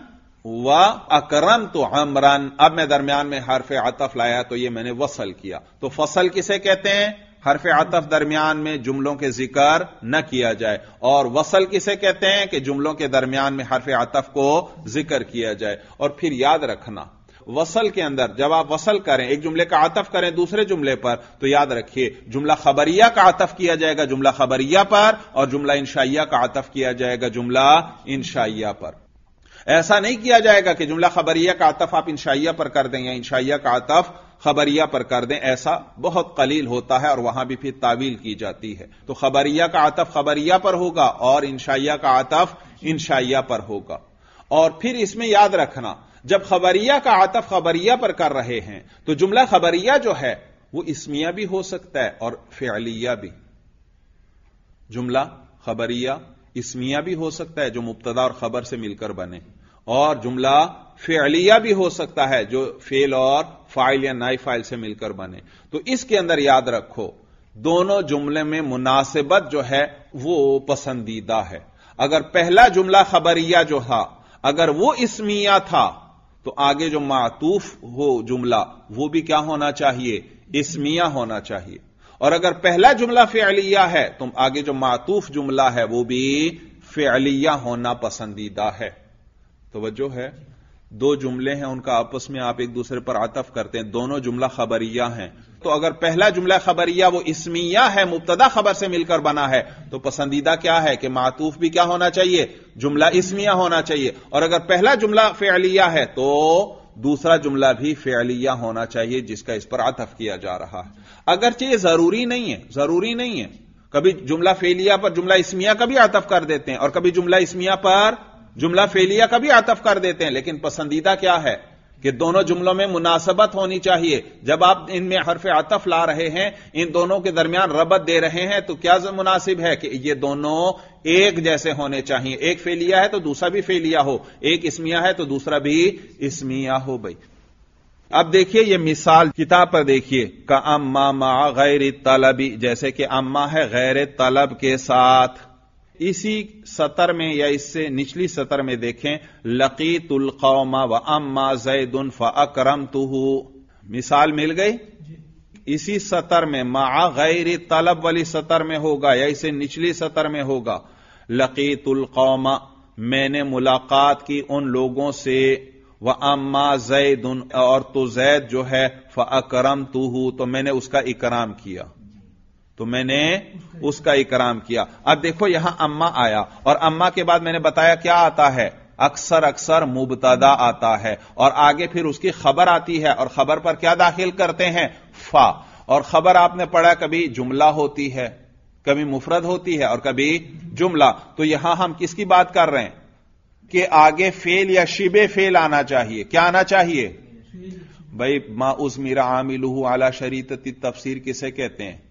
व अकरम तो हमरन अब मैं दरमियान में हरफ आतफ लाया तो यह मैंने वसल किया तो फसल किसे कहते हैं हरफ आतफ दरमियान में जुमलों के जिक्र न किया जाए और वसल किसे कहते हैं कि जुमलों के दरमियान में हरफ आतफ को जिक्र किया जाए और फिर याद रखना वसल के अंदर जब आप वसल करें एक जुमले का आतफ करें दूसरे जुमले पर तो याद रखिए जुमला खबरिया का आतफ किया जाएगा जुमला खबरिया पर और जुमला इंशाइया का आतफ किया जाएगा जुमला इंशाइया पर ऐसा नहीं किया जाएगा कि जुमला खबरिया का आतफ आप इंशाइया पर कर दें या इंशाइया का आतफ खबरिया पर कर दें ऐसा बहुत कलील होता है और वहां भी फिर तावील की जाती है तो खबरिया का आतफ खबरिया पर होगा और इंशाइया का आतफ इंशाइया पर होगा और फिर इसमें याद रखना जब खबरिया का आतफ खबरिया पर कर रहे हैं तो जुमला खबरिया जो है वो इसमिया भी हो सकता है और फेलिया भी जुमला खबरिया इसमिया भी हो सकता है जो मुबतदा और खबर से मिलकर बने और जुमला फेलिया भी हो सकता है जो फेल और फाइल या नाई फाइल से मिलकर बने तो इसके अंदर याद रखो दोनों जुमले में मुनासिबत जो है वो पसंदीदा है अगर पहला जुमला खबरिया जो था अगर वो इसमिया था तो आगे जो मातूफ हो जुमला वो भी क्या होना चाहिए इसमिया होना चाहिए और अगर पहला जुमला फेलिया है तो आगे जो मातूफ जुमला है वो भी फेलिया होना पसंदीदा है तोज्जो है दो जुमले हैं उनका आपस में आप एक दूसरे पर आतफ करते हैं दोनों जुमला खबरिया हैं तो अगर पहला जुमला खबरिया वो इसमिया है मुबतदा खबर से मिलकर बना है तो पसंदीदा क्या है कि मातूफ भी क्या होना चाहिए जुमला इसमिया होना चाहिए और अगर पहला जुमला फेलिया है तो दूसरा जुमला भी फेलिया होना चाहिए जिसका इस पर आतफ किया जा रहा है अगरचे जरूरी नहीं है जरूरी नहीं है कभी जुमला फेलिया पर जुमला इसमिया का भी आतफ कर देते हैं और कभी जुमला इसमिया पर जुमला फेलिया का भी आतफ कर देते हैं लेकिन पसंदीदा क्या है कि दोनों जुमलों में मुनासबत होनी चाहिए जब आप इनमें हरफ आतफ ला रहे हैं इन दोनों के दरमियान रबत दे रहे हैं तो क्या मुनासिब है कि ये दोनों एक जैसे होने चाहिए एक फेलिया है तो दूसरा भी फेलिया हो एक इसमिया है तो दूसरा भी इसमिया हो भाई अब देखिए यह मिसाल किताब पर देखिए का अम्मा मा गैर तलबी जैसे कि अम्मा है गैर तलब के साथ इसी सतर में या इससे निचली सतर में देखें लकीतुल कौमा व अम्मा जैदुन फकरम तुह मिसाल मिल गई इसी सतर में मा गैर तलब वाली सतर में होगा या इसे निचली सतर में होगा लकीतुल कौमा मैंने मुलाकात की उन लोगों से व अम्मा जैद और तो जैद जो है फ अक्रम तूहू तो मैंने उसका इकराम किया तो मैंने उसका इकराम किया अब देखो यहां अम्मा आया और अम्मा के बाद मैंने बताया क्या आता है अक्सर अक्सर मुबतदा आता है और आगे फिर उसकी खबर आती है और खबर पर क्या दाखिल करते हैं फा और खबर आपने पढ़ा कभी जुमला होती है कभी मुफरत होती है और कभी जुमला तो यहां हम किसकी बात कर रहे हैं कि आगे फेल या शिबे फेल आना चाहिए क्या आना चाहिए भाई माउज मीरा आमिलू आला शरीत तफसीर किसे कहते हैं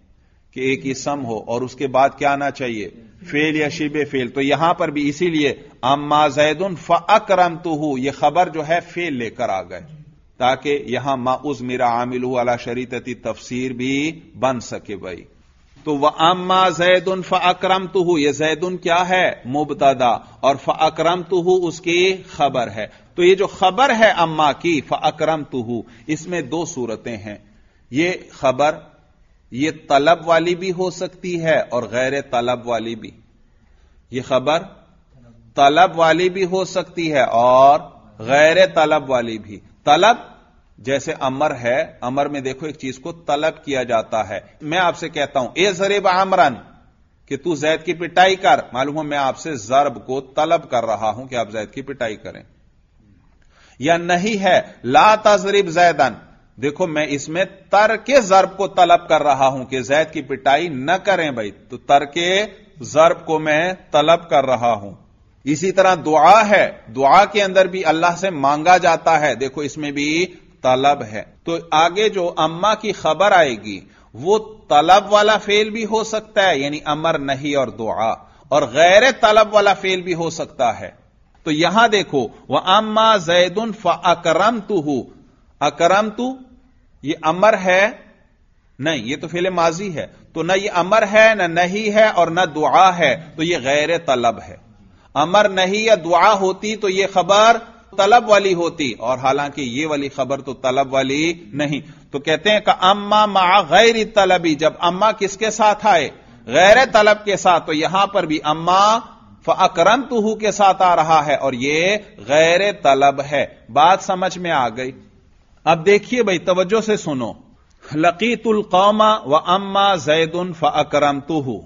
कि एक सम हो और उसके बाद क्या आना चाहिए फेल या शिबे फेल तो यहां पर भी इसीलिए अम्मा जैदन अक्रम तो हूं यह खबर जो है फेल लेकर आ गए ताकि यहां माउज मेरा आमिल अला शरीतती तफसीर भी बन सके भाई तो वह अम्मा जैदन अक्रम तो हूं यह जैदन क्या है मुबतदा और अक्रम तो हूं उसकी खबर है तो ये जो खबर है अम्मा की अक्रम तो हूं इसमें दो सूरतें हैं ये खबर यह तलब वाली भी हो सकती है और गैर तलब वाली भी यह खबर तलब वाली भी हो सकती है और गैर तलब वाली भी तलब जैसे अमर है अमर में देखो एक चीज को तलब किया जाता है मैं आपसे कहता हूं ए जरेब अमरन कि तू जैद की पिटाई कर मालूम हो मैं आपसे जरब को तलब कर रहा हूं कि आप जैद की पिटाई करें या नहीं है ला तजरीब जैदन देखो मैं इसमें तर के जर्ब को तलब कर रहा हूं कि जैद की पिटाई न करें भाई तो तर के जर्ब को मैं तलब कर रहा हूं इसी तरह दुआ है दुआ के अंदर भी अल्लाह से मांगा जाता है देखो इसमें भी तलब है तो आगे जो अम्मा की खबर आएगी वो तलब वाला फेल भी हो सकता है यानी अमर नहीं और दुआ और गैर तलब वाला फेल भी हो सकता है तो यहां देखो वह अम्मा जैदुन फ अक्रम तू अकरम तू ये अमर है नहीं ये तो फिले माजी है तो ना ये अमर है ना नहीं है और ना दुआ है तो ये गैर तलब है अमर नहीं या दुआ होती तो ये खबर तलब वाली होती और हालांकि ये वाली खबर तो तलब वाली नहीं तो कहते हैं का अम्मा मा गैर तलबी जब अम्मा किसके साथ आए गैर तलब के साथ तो यहां पर भी अम्मा फकरम तुहू के साथ आ रहा है और ये गैर तलब है बात समझ में आ गई अब देखिए भाई तवज्जो से सुनो लकीतुल कौमा व अम्मा जैदुन फ अक्रम तुहू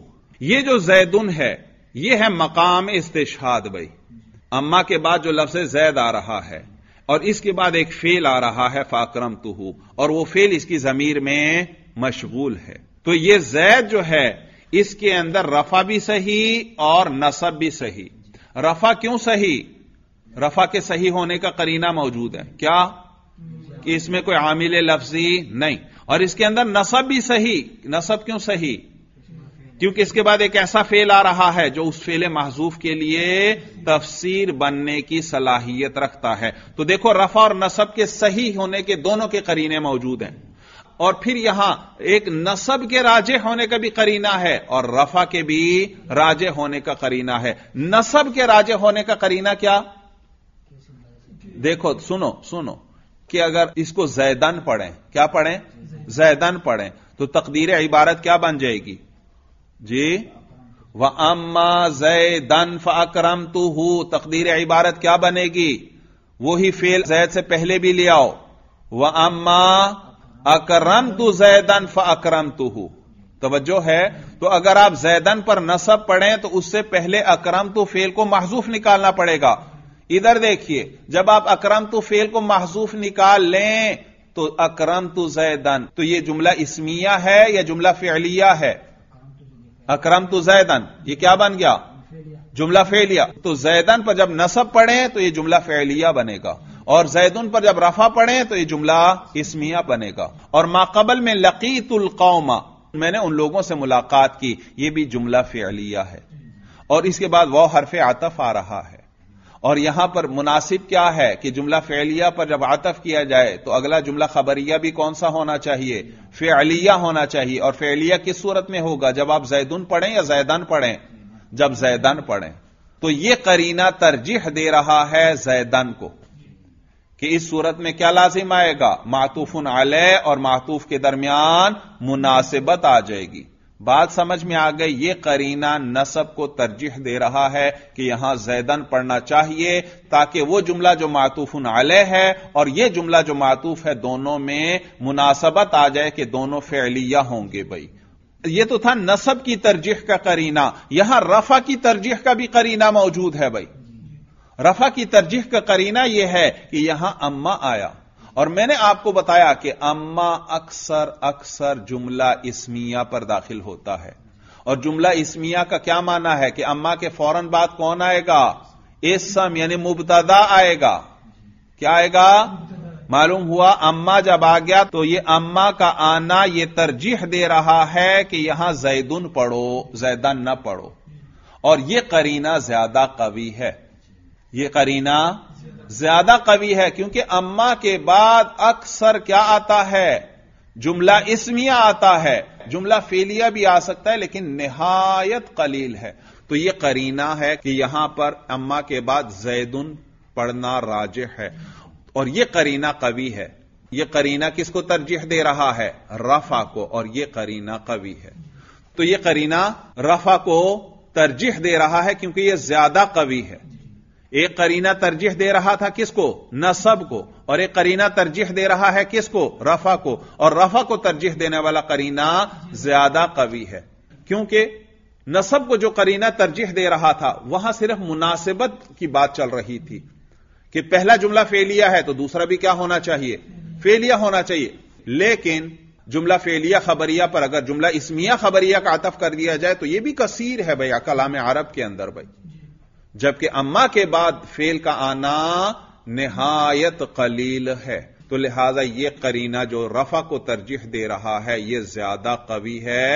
ये जो जैदुन है ये है मकाम इस्तेशाद भाई अम्मा के बाद जो लफ्ज जैद आ रहा है और इसके बाद एक फेल आ रहा है फाक्रम तुहू और वो फेल इसकी जमीर में मशगूल है तो ये जैद जो है इसके अंदर रफा भी सही और नसब भी सही रफा क्यों सही रफा के सही होने का करीना मौजूद है क्या कि इसमें कोई आमिल लफ्जी नहीं और इसके अंदर नसब भी सही नसब क्यों सही क्योंकि इसके बाद एक ऐसा फेल आ रहा है जो उस फेले महजूफ के लिए तफसीर बनने की सलाहियत रखता है तो देखो रफा और नसब के सही होने के दोनों के करीने मौजूद हैं और फिर यहां एक नसब के राजे होने का भी करीना है और रफा के भी राजे होने का करीना है नसब के राजे होने का करीना क्या देखो सुनो सुनो कि अगर इसको जैदन पढ़ें क्या पढ़ें जैदन पढ़ें तो तकदीर इबारत क्या बन जाएगी जी व अम्मा जैदन फक्रम तू हो तकदीर इबारत क्या बनेगी वही फेल जैद से पहले भी ले आओ व अम्मा अक्रम तू जैदन फक्रम तू हो तोज्जो है तो अगर आप जैदन पर नसब पढ़ें तो उससे पहले अक्रम तो फेल को महजूफ निकालना पड़ेगा इधर देखिए जब आप अक्रम तो फेल को महजूफ निकाल लें तो अक्रम तो जैदन तो यह जुमला इसमिया है या जुमला फेलिया है अक्रम तो जैदन ये क्या बन गया जुमला फेलिया तो जैदन पर जब नसब पढ़े तो यह जुमला फेलिया बनेगा और जैदन पर जब रफा पढ़े तो यह जुमला इसमिया बनेगा और माकबल में लकीतुल कौमा मैंने उन लोगों से मुलाकात की यह भी जुमला फेलिया है और इसके बाद वह हरफ आतफ आ रहा है और यहां पर मुनासिब क्या है कि जुमला फेलिया पर जब आतफ किया जाए तो अगला जुमला खबरिया भी कौन सा होना चाहिए फेलिया होना चाहिए और फेलिया किस सूरत में होगा जब आप जैदुन पढ़ें या जैदान पढ़ें जब जैदान पढ़ें तो यह करीना तरजीह दे रहा है जैदान को कि इस सूरत में क्या लाजिम आएगा मातूफ उन आलय और मातूफ के दरमियान मुनासिबत आ जाएगी बात समझ में आ गई ये करीना नसब को तरजीह दे रहा है कि यहां जैदन पढ़ना चाहिए ताकि वह जुमला जो मातूफन आलय है और यह जुमला जो मातूफ है दोनों में मुनासबत आ जाए कि दोनों फैलिया होंगे भाई ये तो था नसब की तरजीह का करीना यहां रफा की तरजीह का भी करीना मौजूद है भाई रफा की तरजीह का करीना यह है कि यहां अम्मा आया और मैंने आपको बताया कि अम्मा अक्सर अक्सर जुमला इसमिया पर दाखिल होता है और जुमला इसमिया का क्या माना है कि अम्मा के फौरन बाद कौन आएगा इसम यानी मुबतदा आएगा क्या आएगा मालूम हुआ अम्मा जब आ गया तो ये अम्मा का आना ये तरजीह दे रहा है कि यहां जैदुन पढ़ो जैदन न पढ़ो और ये करीना ज्यादा कवि है ये करीना ज्यादा कवी है क्योंकि अम्मा के बाद अक्सर क्या आता है जुमला इसमिया आता है जुमला फेलिया भी आ सकता है लेकिन निहायत कलील है तो यह करीना है कि यहां पर अम्मा के बाद जैदुन पढ़ना राज है और यह करीना कवि है यह करीना किसको तरजीह दे रहा है रफा को और यह करीना कवि है तो यह करीना रफा को तरजीह दे रहा है क्योंकि यह ज्यादा कवि है एक करीना तरजीह दे रहा था किसको नसब को और एक करीना तरजीह दे रहा है किसको रफा को और रफा को तरजीह देने वाला करीना ज्यादा कवी है क्योंकि नसब को जो करीना तरजीह दे रहा था वहां सिर्फ मुनासिबत की बात चल रही थी कि पहला जुमला फेलिया है तो दूसरा भी क्या होना चाहिए फेलिया होना चाहिए लेकिन जुमला फेलिया खबरिया पर अगर जुमला इसमिया खबरिया का आतफ कर दिया जाए तो यह भी कसीर है भैया कलाम अरब के अंदर भाई जबकि अम्मा के बाद फेल का आना नहायत कलील है तो लिहाजा यह करीना जो रफा को तरजीह दे रहा है यह ज्यादा कवि है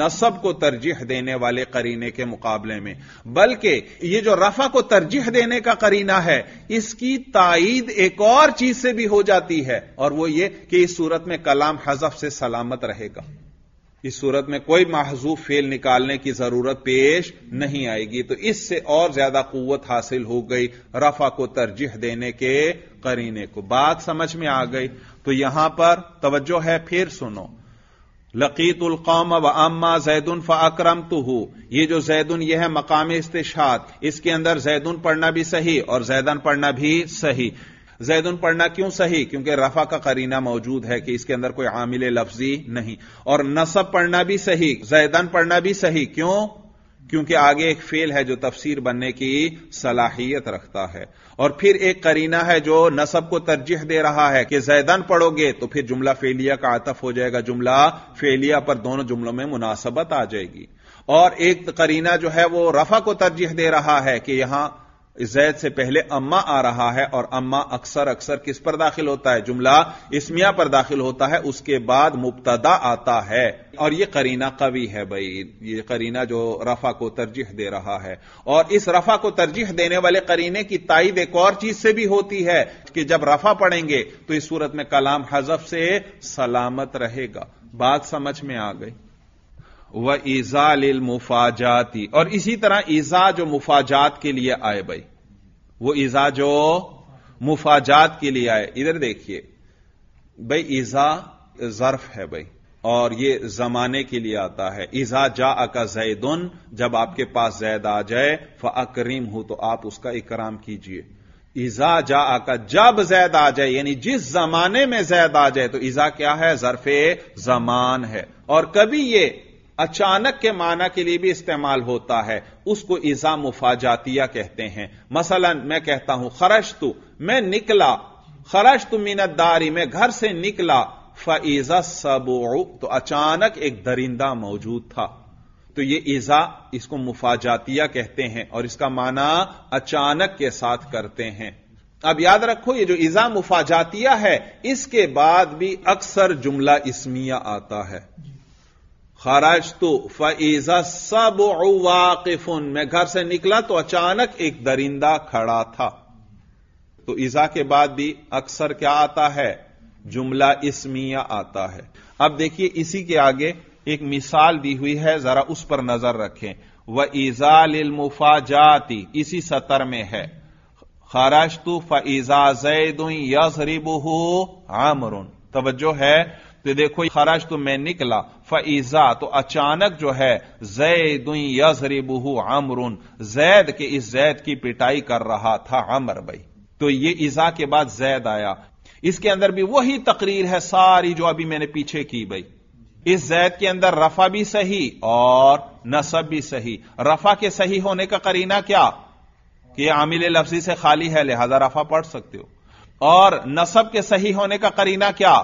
नसब को तरजीह देने वाले करीने के मुकाबले में बल्कि यह जो रफा को तरजीह देने का करीना है इसकी ताइद एक और चीज से भी हो जाती है और वह यह कि इस सूरत में कलाम हजफ से सलामत रहेगा इस सूरत में कोई महजूब फेल निकालने की जरूरत पेश नहीं आएगी तो इससे और ज्यादा कुत हासिल हो गई रफा को तरजीह देने के करीने को बात समझ में आ गई तो यहां पर तवज्जो है फिर सुनो लकीतुल कौम व अम्मा जैदुन फ अक्रम तो हूं ये जो जैदुन यह है मकाम इस्तेशाद इसके अंदर जैदुन पढ़ना भी सही और जैदन पढ़ना भी सही जैदन पढ़ना क्यों सही क्योंकि रफा का करीना मौजूद है कि इसके अंदर कोई आमिल लफ्जी नहीं और नसब पढ़ना भी सही जैदन पढ़ना भी सही क्यों क्योंकि आगे एक फेल है जो तफसीर बनने की सलाहियत रखता है और फिर एक करीना है जो नसब को तरजीह दे रहा है कि जैदन पढ़ोगे तो फिर जुमला फेलिया का आतफ हो जाएगा जुमला फेलिया पर दोनों जुमलों में मुनासबत आ जाएगी और एक करीना जो है वो रफा को तरजीह दे रहा है कि यहां जैद से पहले अम्मा आ रहा है और अम्मा अक्सर अक्सर किस पर दाखिल होता है जुमला इसमिया पर दाखिल होता है उसके बाद मुबतदा आता है और यह करीना कवि है भाई ये करीना जो रफा को तरजीह दे रहा है और इस रफा को तरजीह देने वाले करीने की ताइद एक और चीज से भी होती है कि जब रफा पढ़ेंगे तो इस सूरत में कलाम हजफ से सलामत रहेगा बात समझ में आ गई वह ईजा लिल मुफाजाती और इसी तरह ईजा जो मुफाजात के लिए आए भाई वो ईजा जो मुफाजात के लिए आए इधर देखिए भाई ईजा जर्फ है भाई और ये जमाने के लिए आता है ईजा जा अका जैदन जब आपके पास जैद आ जाए फ अक्रीम हो तो आप उसका इकराम कीजिए ईजा जा आका जब जैद आ जाए यानी जिस जमाने में जैद आ जाए तो ईजा क्या है जरफे जमान है और कभी ये अचानक के माना के लिए भी इस्तेमाल होता है उसको ईजा मुफाजातिया कहते हैं मसलन मैं कहता हूं खरश तू मैं निकला खरश तू दारी मैं घर से निकला फईजा सब तो अचानक एक दरिंदा मौजूद था तो ये ईजा इसको मुफाजातिया कहते हैं और इसका माना अचानक के साथ करते हैं अब याद रखो ये जो ईजा मुफाजातिया है इसके बाद भी अक्सर जुमला इसमिया आता है खराज तो फैजा सब वाकिफुन मैं घर से निकला तो अचानक एक दरिंदा खड़ा था तो ईजा के बाद भी अक्सर क्या आता है जुमला इसमिया आता है अब देखिए इसी के आगे एक मिसाल दी हुई है जरा उस पर नजर रखें वह ईजा ईजालमुफा जाती इसी सतर में है खराज तो फैजा जैद हो आमरुन तवज्जो है तो देखो खराज तो मैं निकला फईजा तो अचानक जो है जैद यजरिबू अमरुन जैद के इस जैद की पिटाई कर रहा था अमर भाई तो ये ईजा के बाद जैद आया इसके अंदर भी वही तकरीर है सारी जो अभी मैंने पीछे की भाई इस जैद के अंदर रफा भी सही और नसब भी सही रफा के सही होने का करीना क्या कि आमिल लफ्जी से खाली है लिहाजा रफा पढ़ सकते हो और नसब के सही होने का करीना क्या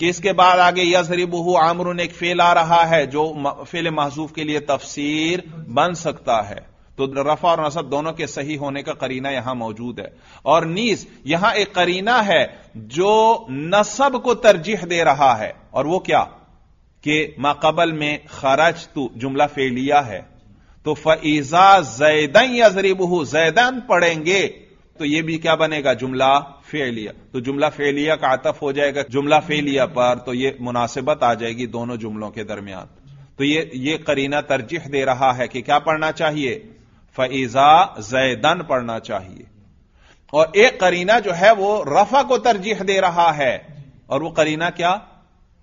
कि इसके बाद आगे यजरिबहू आमरुन एक फेल आ रहा है जो फेल महसूफ के लिए तफसीर बन सकता है तो रफा और नसब दोनों के सही होने का करीना यहां मौजूद है और नीस यहां एक करीना है जो नसब को तरजीह दे रहा है और वो क्या कि माकबल में खरज तू जुमला फेलिया है तो फईजा जैदन यजरिबहू जैदन पढ़ेंगे तो ये भी क्या बनेगा जुमला फेलिया तो जुमला फेलिया का आतफ हो जाएगा जुमला फेलिया पर तो ये मुनासिबत आ जाएगी दोनों जुमलों के दरमियान तो ये ये करीना तरजीह दे रहा है कि क्या पढ़ना चाहिए फैजा जैदन पढ़ना चाहिए और एक करीना जो है वो रफा को तरजीह दे रहा है और वो करीना क्या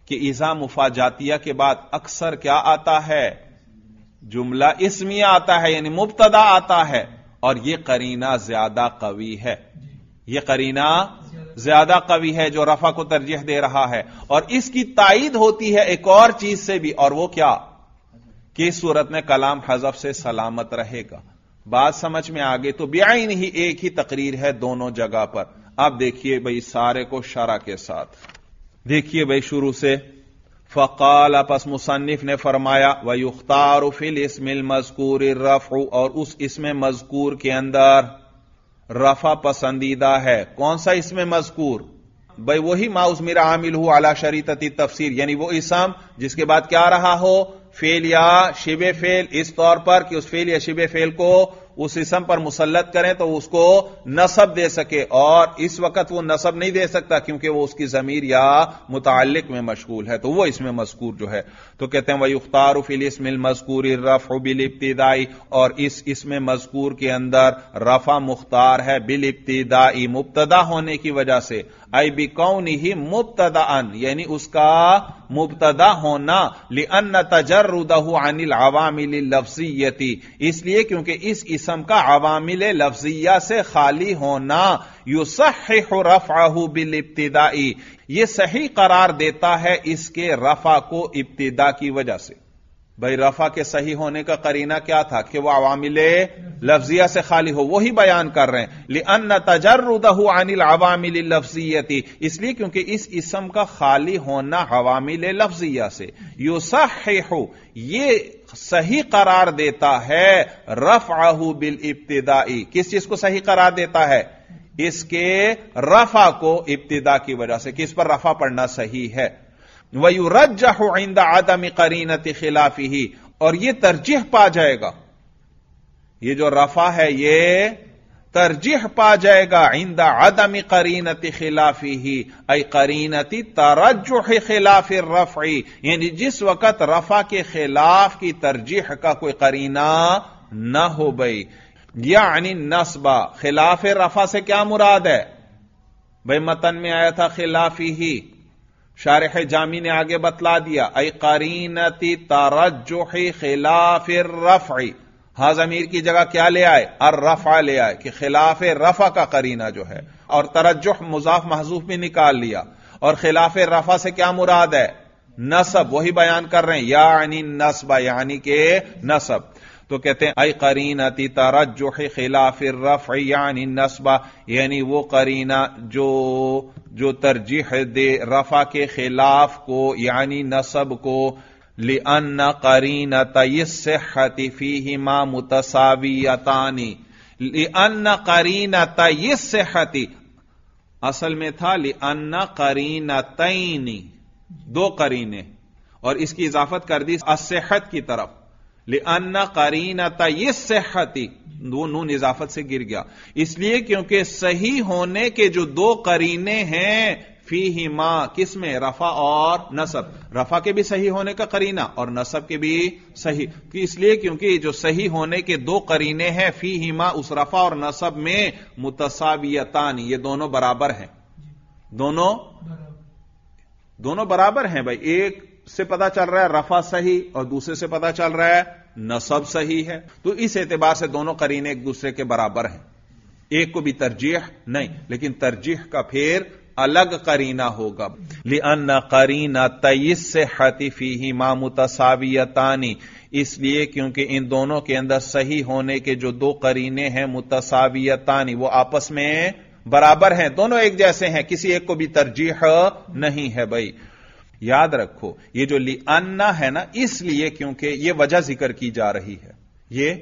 कि ईजा मुफाजातिया के बाद अक्सर क्या आता है जुमला इसमिया आता है यानी मुबतदा आता है और यह करीना ज्यादा कवि है यह करीना ज्यादा कवि है जो रफा को तरजीह दे रहा है और इसकी ताइद होती है एक और चीज से भी और वो क्या कि सूरत में कलाम हजफ से सलामत रहेगा बात समझ में आ गई तो ब्याई ही एक ही तकरीर है दोनों जगह पर आप देखिए भाई सारे को शरा के साथ देखिए भाई शुरू से फ़काल अपस मुसन्फ ने फरमाया वयुख्तार फिल इसमिल मजकूर रफ़ और उस इसमें मजकूर के अंदर रफ़ा पसंदीदा है कौन सा इसमें मजकूर भाई वही माउस मेरा आमिल हु आला शरीतती तफसीर यानी वो इसम जिसके बाद क्या रहा हो फेल या शिब फेल इस तौर पर कि उस फेल या शिब फेल को उस इसम पर मुसलत करें तो उसको नसब दे सके और इस वक्त वो नसब नहीं दे सकता क्योंकि वो उसकी जमीर या मुतल में मशगूल है तो वो इसमें मजकूर जो है तो कहते हैं उख्तार उफिल इसमिल मजकूर रफ बिल इब्तदाई और इस इसमें मजकूर के अंदर रफा मुख्तार है बिल इब्तदाई मुबतदा होने की वजह से आई बिकौन ही मुबतदान यानी उसका मुबतदा होना लिअन तजर्रुदहू अनिल अवामिल लफ्जियती इसलिए क्योंकि इस इसम का अवामिल लफ्जिया से खाली होना युसह रफ़ाहू बिल इब्तदाई ये सही करार देता है इसके रफा को इब्तदा की वजह से भाई रफा के सही होने का करीना क्या था कि वह अवामिल लफ्जिया से खाली हो वही बयान कर रहे हैं ले अन्न तजर्रुदहू अनिल अवामिल लफ्जियती इसलिए क्योंकि इस इसम का खाली होना अवामिल लफ्जिया से युसह ये सही करार देता है रफ आहू बिल इब्तदाई किस चीज को सही करार देता है इसके रफा को इब्तदा की वजह से किस पर रफा पढ़ना सही है वयुरजह आइंदा आदम करीनती खिलाफी ही और यह तरजीह पा जाएगा यह जो रफा है ये तरजीह पा जाएगा आइंदा आदम करीनती खिलाफी ही अई करीनती तरजुह खिलाफ रफी यानी जिस वक्त रफा के खिलाफ की तरजीह का कोई करीना ना हो गई यानी नस्बा खिलाफ रफा से क्या मुराद है भाई मतन में आया था खिलाफी ही शारह जामी ने आगे बतला दिया अ करीनती तरजुहि खिलाफ रफ हाज अमीर की जगह क्या ले आए अर रफा ले आए कि खिलाफ रफा का करीना जो है और तरजुह मुजाफ महजूफ भी निकाल लिया और खिलाफ रफा से क्या मुराद है नसब वही बयान कर रहे हैं यानी नसब यानी के नसब तो कहते हैं अ करीन अति तरजुह खिलाफिर रफ यानी नस्बा यानी वो करीना जो जो तरजीह दे रफा के खिलाफ को यानी नसब को लिअन्न करीन तयस्सहति फीहिमा मुतसावियतानी लिअन्न करीन सेहती असल में था लिअन्न करीना तैनी दो करीने और इसकी इजाफत कर दी असहत की तरफ ले अन्ना करीन ये सेहती वो नून इजाफत से गिर गया इसलिए क्योंकि सही होने के जो दो करीने हैं फी ही मां किसमें रफा और नसब रफा के भी सही होने का करीना और नसब के भी सही इसलिए क्योंकि जो सही होने के दो करीने हैं फी ही मां उस रफा और नसब में मुतसावियतान ये दोनों बराबर हैं दोनों दोनों बराबर हैं भाई एक से पता चल रहा है रफा सही और दूसरे से पता चल रहा है नसब सही है तो इस एतबार से दोनों करीने एक दूसरे के बराबर हैं एक को भी तरजीह नहीं लेकिन तरजीह का फेर अलग करीना होगा लिअन करीना तईस से हतीफी ही मामुतसावियतानी इसलिए क्योंकि इन दोनों के अंदर सही होने के जो दो करीने हैं मुतसावियतानी वो आपस में बराबर हैं दोनों एक जैसे हैं किसी एक को भी तरजीह नहीं है भाई याद रखो ये जो ली अन्ना है ना इसलिए क्योंकि ये वजह जिक्र की जा रही है ये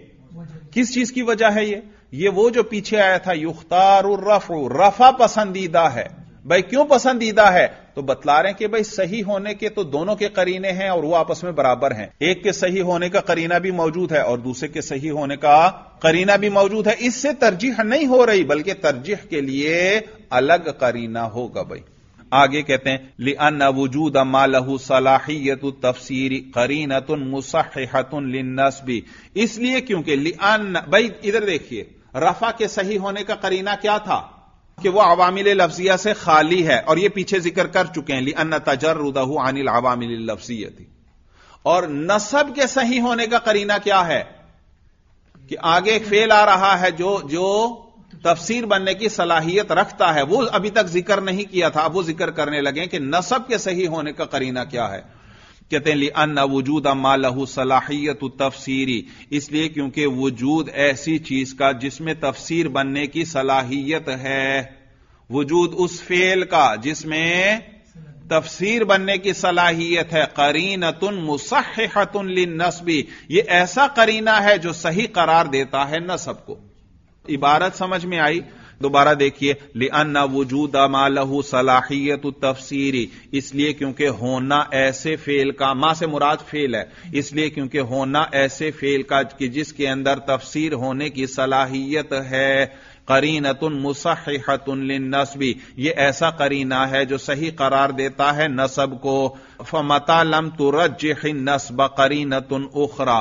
किस चीज की वजह है ये ये वो जो पीछे आया था युख्तार रफ रफा पसंदीदा है भाई क्यों पसंदीदा है तो बतला रहे हैं कि भाई सही होने के तो दोनों के करीने हैं और वो आपस में बराबर हैं एक के सही होने का करीना भी मौजूद है और दूसरे के सही होने का करीना भी मौजूद है इससे तरजीह नहीं हो रही बल्कि तरजीह के लिए अलग करीना होगा भाई आगे कहते हैं अन वजूद मालहू सलाहियत तफसीरी करीनत मुसहत लिनसबी इसलिए क्योंकि अन भाई इधर देखिए रफा के सही होने का करीना क्या था कि वह अवामिल लफ्जिया से खाली है और यह पीछे जिक्र कर चुके हैं तजर उदहू अनिल अवामिल लफ्जियती और नसब के सही होने का करीना क्या है कि आगे एक फेल आ रहा है जो जो तफसीर बनने की सलाहियत रखता है वो अभी तक जिक्र नहीं किया था अब वो जिक्र करने लगे कि नसब के सही होने का करीना क्या है कहते हैं अन्ना वजूद अमा लहू सलाहियत तफसीरी इसलिए क्योंकि वजूद ऐसी चीज का जिसमें तफसीर बनने की सलाहियत है वजूद उस फेल का जिसमें तफसीर बनने की सलाहियत है करीनतुन मुसहतुन लिन नस्बी ये ऐसा करीना है जो सही करार देता है नसब को इबारत समझ में आई दोबारा देखिए ले अन्ना वजूद मालहू सलाहियत तफसीरी इसलिए क्योंकि होना ऐसे फेल का मां से मुराद फेल है इसलिए क्योंकि होना ऐसे फेल का कि जिसके अंदर तफसीर होने की सलाहियत है करीनतुन मुसहतुन नस्बी ये ऐसा करीना है जो सही करार देता है नसब को फमतालम लम तुरज नस्ब करीनतुन उखरा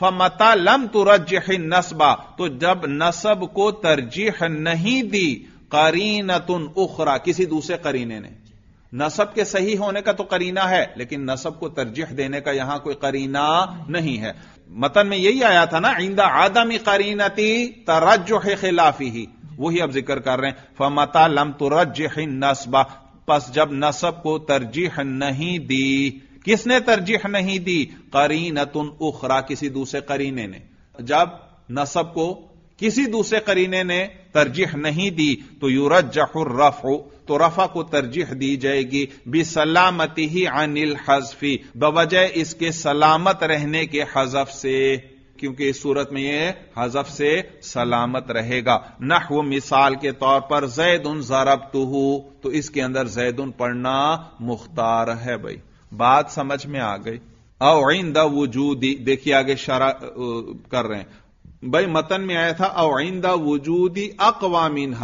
फमता लम तुरजह नस्बा तो जब नसब को तरजीह नहीं दी करीन तुन उखरा किसी दूसरे करीने ने नसब के सही होने का तो करीना है लेकिन नसब को तरजीह देने का यहां कोई करीना नहीं है मतन में यही आया था ना इंदा आदमी करीनती तरज खिलाफी ही वही अब जिक्र कर रहे हैं फमता लम तुरज नस्बा बस जब नसब को तरजीह नहीं दी किसने तरजीह नहीं दी करीन तुन उखरा किसी दूसरे करीने ने जब नसब को किसी दूसरे करीने ने तरजीह नहीं दी तो जहुर रफ तो रफा को तरजीह दी जाएगी बी सलामती ही अनिल हजफी बवजह इसके सलामत रहने के हजफ से क्योंकि इस सूरत में यह हजफ से सलामत रहेगा नहव मिसाल के तौर पर जैद उन जरब तो इसके अंदर जैद उन पढ़ना मुख्तार है भाई बात समझ में आ गई अवैन द देखिए आगे शरा कर रहे हैं भाई मतन में आया था अवैन द वजूदी अकवामिन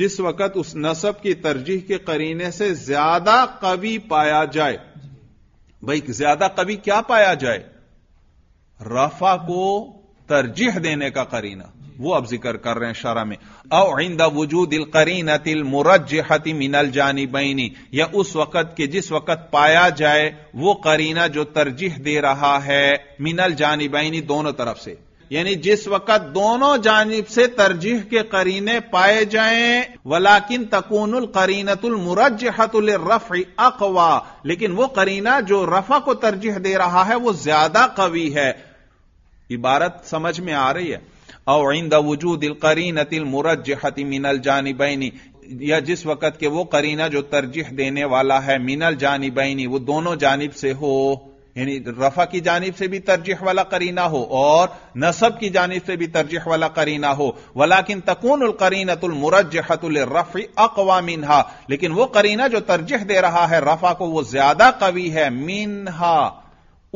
जिस वक्त उस नसब की तरजीह के करीने से ज्यादा कवि पाया जाए भाई ज्यादा कवि क्या पाया जाए रफा को तरजीह देने का करीना वो अब जिक्र कर रहे हैं शरा में अविंद वजूद करीन अतिल मुरज हती मिनल जानिबैनी या उस वक़्त के जिस वक़्त पाया जाए वो करीना जो तरजीह दे रहा है मिनल बैनी दोनों तरफ से यानी जिस वक़्त दोनों जानब से तरजीह के करीने पाए जाएं वलाकिन तकूनुल करीनतुल मुरजहतुल रफ़ अकवा लेकिन वो करीना जो रफ़ा को तरजीह दे रहा है वो ज्यादा कवी है इबारत समझ में आ रही है और इंदा वजूद करीन तिल मुरजहती मिनल जानबैनी या जिस वक़्त के वो करीना जो तरजीह देने वाला है मिनल जानबैनी वो दोनों जानब से हो यानी रफा की जानब से भी तरजीह वाला करीना हो और नसब की जानब से भी तरजीह वाला करीना हो वलाकिन तकून करीनतुलमुरजहतुल रफ़ी अकवा मिनहा लेकिन वो करीना जो तरजीह दे रहा है रफा को वो ज्यादा कवी है मिनहा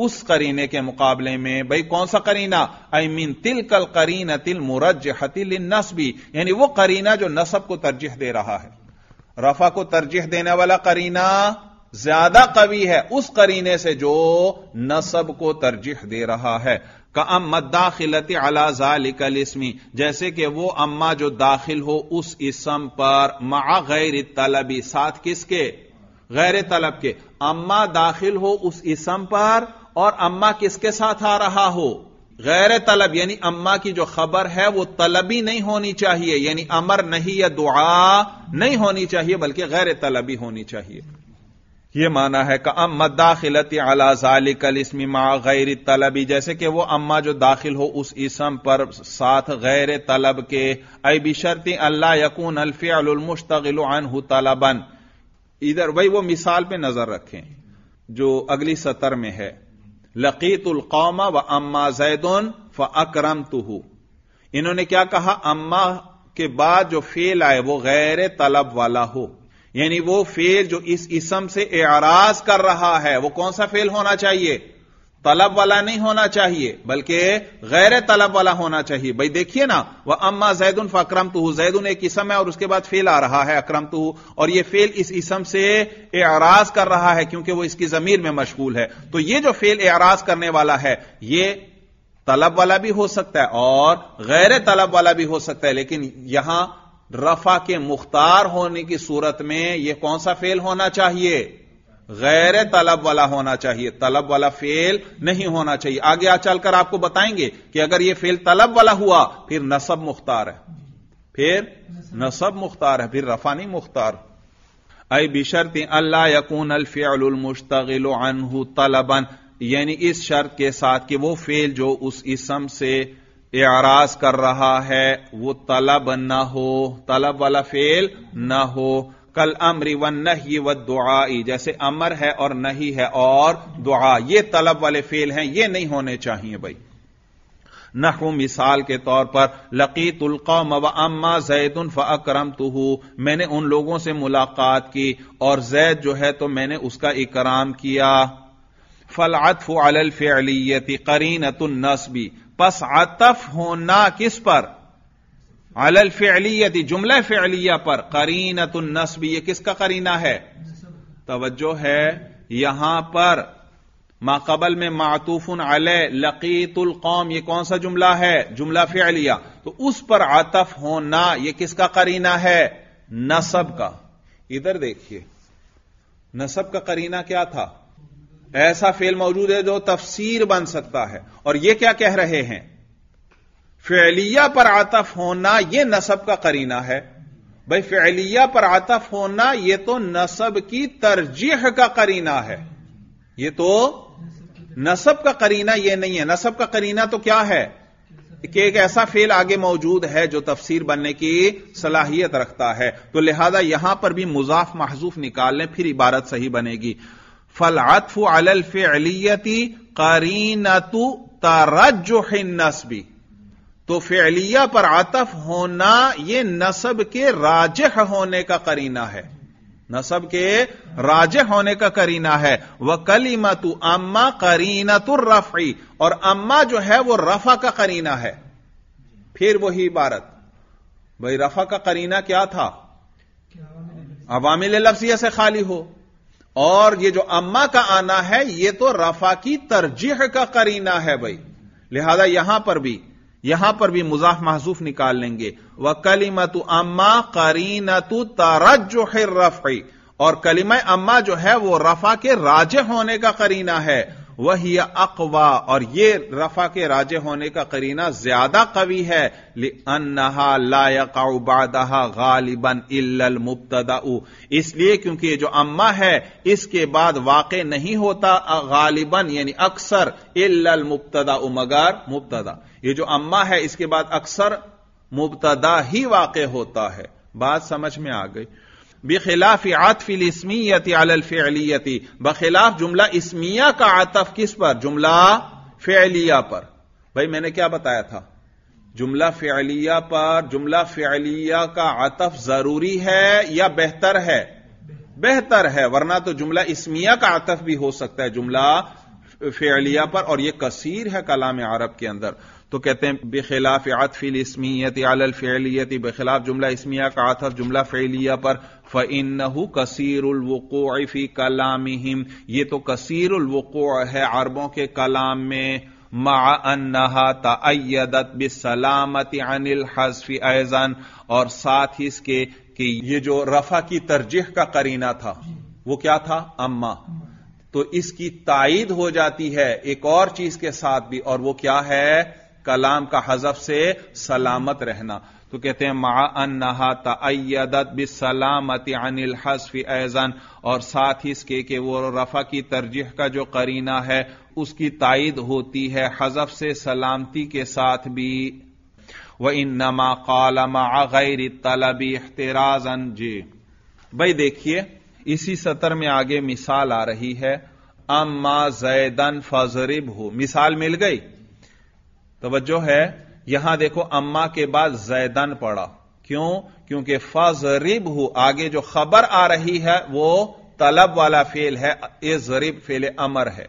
उस करीने के मुकाबले में भाई कौन सा करीना आई मीन तिल कल करीना तिल मुरज हतिल नस्बी यानी वो करीना जो नसब को तरजीह दे रहा है रफा को तरजीह देने वाला करीना ज्यादा कवि है उस करीने से जो नसब को तरजीह दे रहा है का अम्मा दाखिलत जालिकल इसमी जैसे कि वो अम्मा जो दाखिल हो उस इसम पर मा गैर तलबी साथ किसके गैर तलब के अम्मा दाखिल हो उस इसम पर और अम्मा किसके साथ आ रहा हो गैर तलब यानी अम्मा की जो खबर है वो तलबी नहीं होनी चाहिए यानी अमर नहीं या दुआ नहीं होनी चाहिए बल्कि गैर तलबी होनी चाहिए यह माना है कि अम्मा दाखिलती अला जालिकल इसमी मा गैर तलबी जैसे कि वो अम्मा जो दाखिल हो उस इसम पर साथ गैर तलब के अई शर्ती अल्लाह यकून अल्फियालमुश्तगिल अनहु तलबन इधर वही वो मिसाल पर नजर रखें जो अगली सतर में है लकीतुल कौमा व अम्मा जैदन फ अक्रम इन्होंने क्या कहा अम्मा के बाद जो फेल आए वो गैर तलब वाला हो यानी वो फेल जो इस इसम से एराज कर रहा है वो कौन सा फेल होना चाहिए तलब वाला नहीं होना चाहिए बल्कि गैर तलब वाला होना चाहिए भाई देखिए ना वह अम्मा जैदुन फक्रम तू जैदुन एक इसम है और उसके बाद फेल आ रहा है अक्रम तू और यह फेल इस इसम से एराज कर रहा है क्योंकि वह इसकी जमीर में मशगूल है तो यह जो फेल एराज करने वाला है यह तलब वाला भी हो सकता है और गैर तलब वाला भी हो सकता है लेकिन यहां रफा के मुख्तार होने की सूरत में यह कौन सा फेल होना चाहिए गैर तलब वाला होना चाहिए तलब वाला फेल नहीं होना चाहिए आगे आ चलकर आपको बताएंगे कि अगर यह फेल तलब वाला हुआ फिर नसब मुख्तार है फिर नसब मुख्तार है फिर रफानी मुख्तार अय बिशर्त अल्लाह यकून अलफ़ियालमुश्तगिल अनहू तलबन यानी इस शर्त के साथ कि वो फेल जो उस इसम से एराज कर रहा है वो तलब ना हो तलब वाला फेल ना हो कल अमरी वन नही व दुआई जैसे अमर है और नहीं है और दुआ ये तलब वाले फेल हैं ये नहीं होने चाहिए भाई नहू मिसाल के तौर पर लकीत उलकौम व अम्मा जैदन फ़रम तुहू मैंने उन लोगों से मुलाकात की और जैद जो है तो मैंने उसका इकराम किया फलातफ करीन करीनतुल नस्बी पस आतफ होना किस पर अलल फेलियत जुमला फेलिया पर करीनत नस्ब यह किसका करीना है तोज्जो है यहां पर माकबल में मातूफन अल लकीतुल कौम यह कौन सा जुमला है जुमला फेलिया तो उस पर आतफ होना यह किसका करीना है नसब का इधर देखिए नसब का करीना क्या था ऐसा फेल मौजूद है जो तफसीर बन सकता है और यह क्या कह रहे हैं फैलिया पर आतफ होना यह नसब का करीना है भाई फैलिया पर आतफ होना यह तो नसब की तरजीह का करीना है यह तो नसब का करीना यह नहीं है नसब का करीना तो क्या है कि एक ऐसा फेल आगे मौजूद है जो तफसीर बनने की सलाहियत रखता है तो लिहाजा यहां पर भी मुजाफ महजूफ निकाल लें फिर इबारत सही बनेगी फल आतफ करीना करीनतु तरजुहिन नसबी तो फेलिया पर आतफ होना यह नसब के राजह होने का करीना है नसब के राज होने का करीना है वह कलीमा तू अम्मा करीना तो रफी और अम्मा जो है वो रफा का करीना है फिर वही इबारत भाई रफा का करीना क्या था अवामिल लफ्जिया से खाली हो और ये जो अम्मा का आना है ये तो रफा की तरजीह का करीना है भाई लिहाजा यहां पर भी यहां पर भी मुजाफ महजूफ निकाल लेंगे वह कलीमत अम्मा करीनतु है रफ और कलीम अम्मा जो है वो रफा के राजे होने का करीना है वही अकवा और ये रफा के राजे होने का करीना ज्यादा कवि है अन्नहा लायकाउबादहा गालिबन इल्लल मुबतदा इसलिए क्योंकि ये जो अम्मा है इसके बाद वाक़ नहीं होता गालिबन यानी अक्सर इल्लल मुबतदा मगर मुबतदा ये जो अम्मा है इसके बाद अक्सर मुबतदा ही वाक़ होता है बात समझ में आ गई बेखिलाफ आतफिल इसमीयत अलफेलियती बखिलाफ जुमला इसमिया का आतफ किस पर जुमला फेलिया पर भाई मैंने क्या बताया था जुमला फेलिया पर जुमला फेलिया का आतफ जरूरी है या बेहतर है बेहतर है वरना तो जुमला इसमिया का आतफ भी हो सकता है जुमला फेलिया पर और यह कसीर है कलाम आरब के अंदर तो कहते हैं बेखिलाफ आतफिल इसमीयत अलफेलियत बेखिलाफ जुमला इसमिया का आतफ जुमला फेलिया पर फ़िन कसीरफी कलाम ये तो कसीरवको है अरबों के कलाम में माअन्नहा तयदत सलामती अनिल हजफी ऐजन और साथ ही इसके कि ये जो रफा की तरजीह का करीना था वो क्या था अम्मा तो इसकी ताइद हो जाती है एक और चीज के साथ भी और वो क्या है कलाम का हजफ से सलामत रहना तो कहते हैं मा नहा तयदत सलामत अनिल हसफ एजन और साथ ही इसके के वो रफा की तरजीह का जो करीना है उसकी तायद होती है हजफ से सलामती के साथ भी व इन नमा कलमा गैर तलबी अख्तराजन जी भाई देखिए इसी सतर में आगे मिसाल आ रही है अम्मा जैदन फजरिब हो मिसाल मिल गई तोज्जो है यहां देखो अम्मा के बाद जैदन पड़ा क्यों क्योंकि फरीब हु आगे जो खबर आ रही है वो तलब वाला फेल है ये जरीब फेल अमर है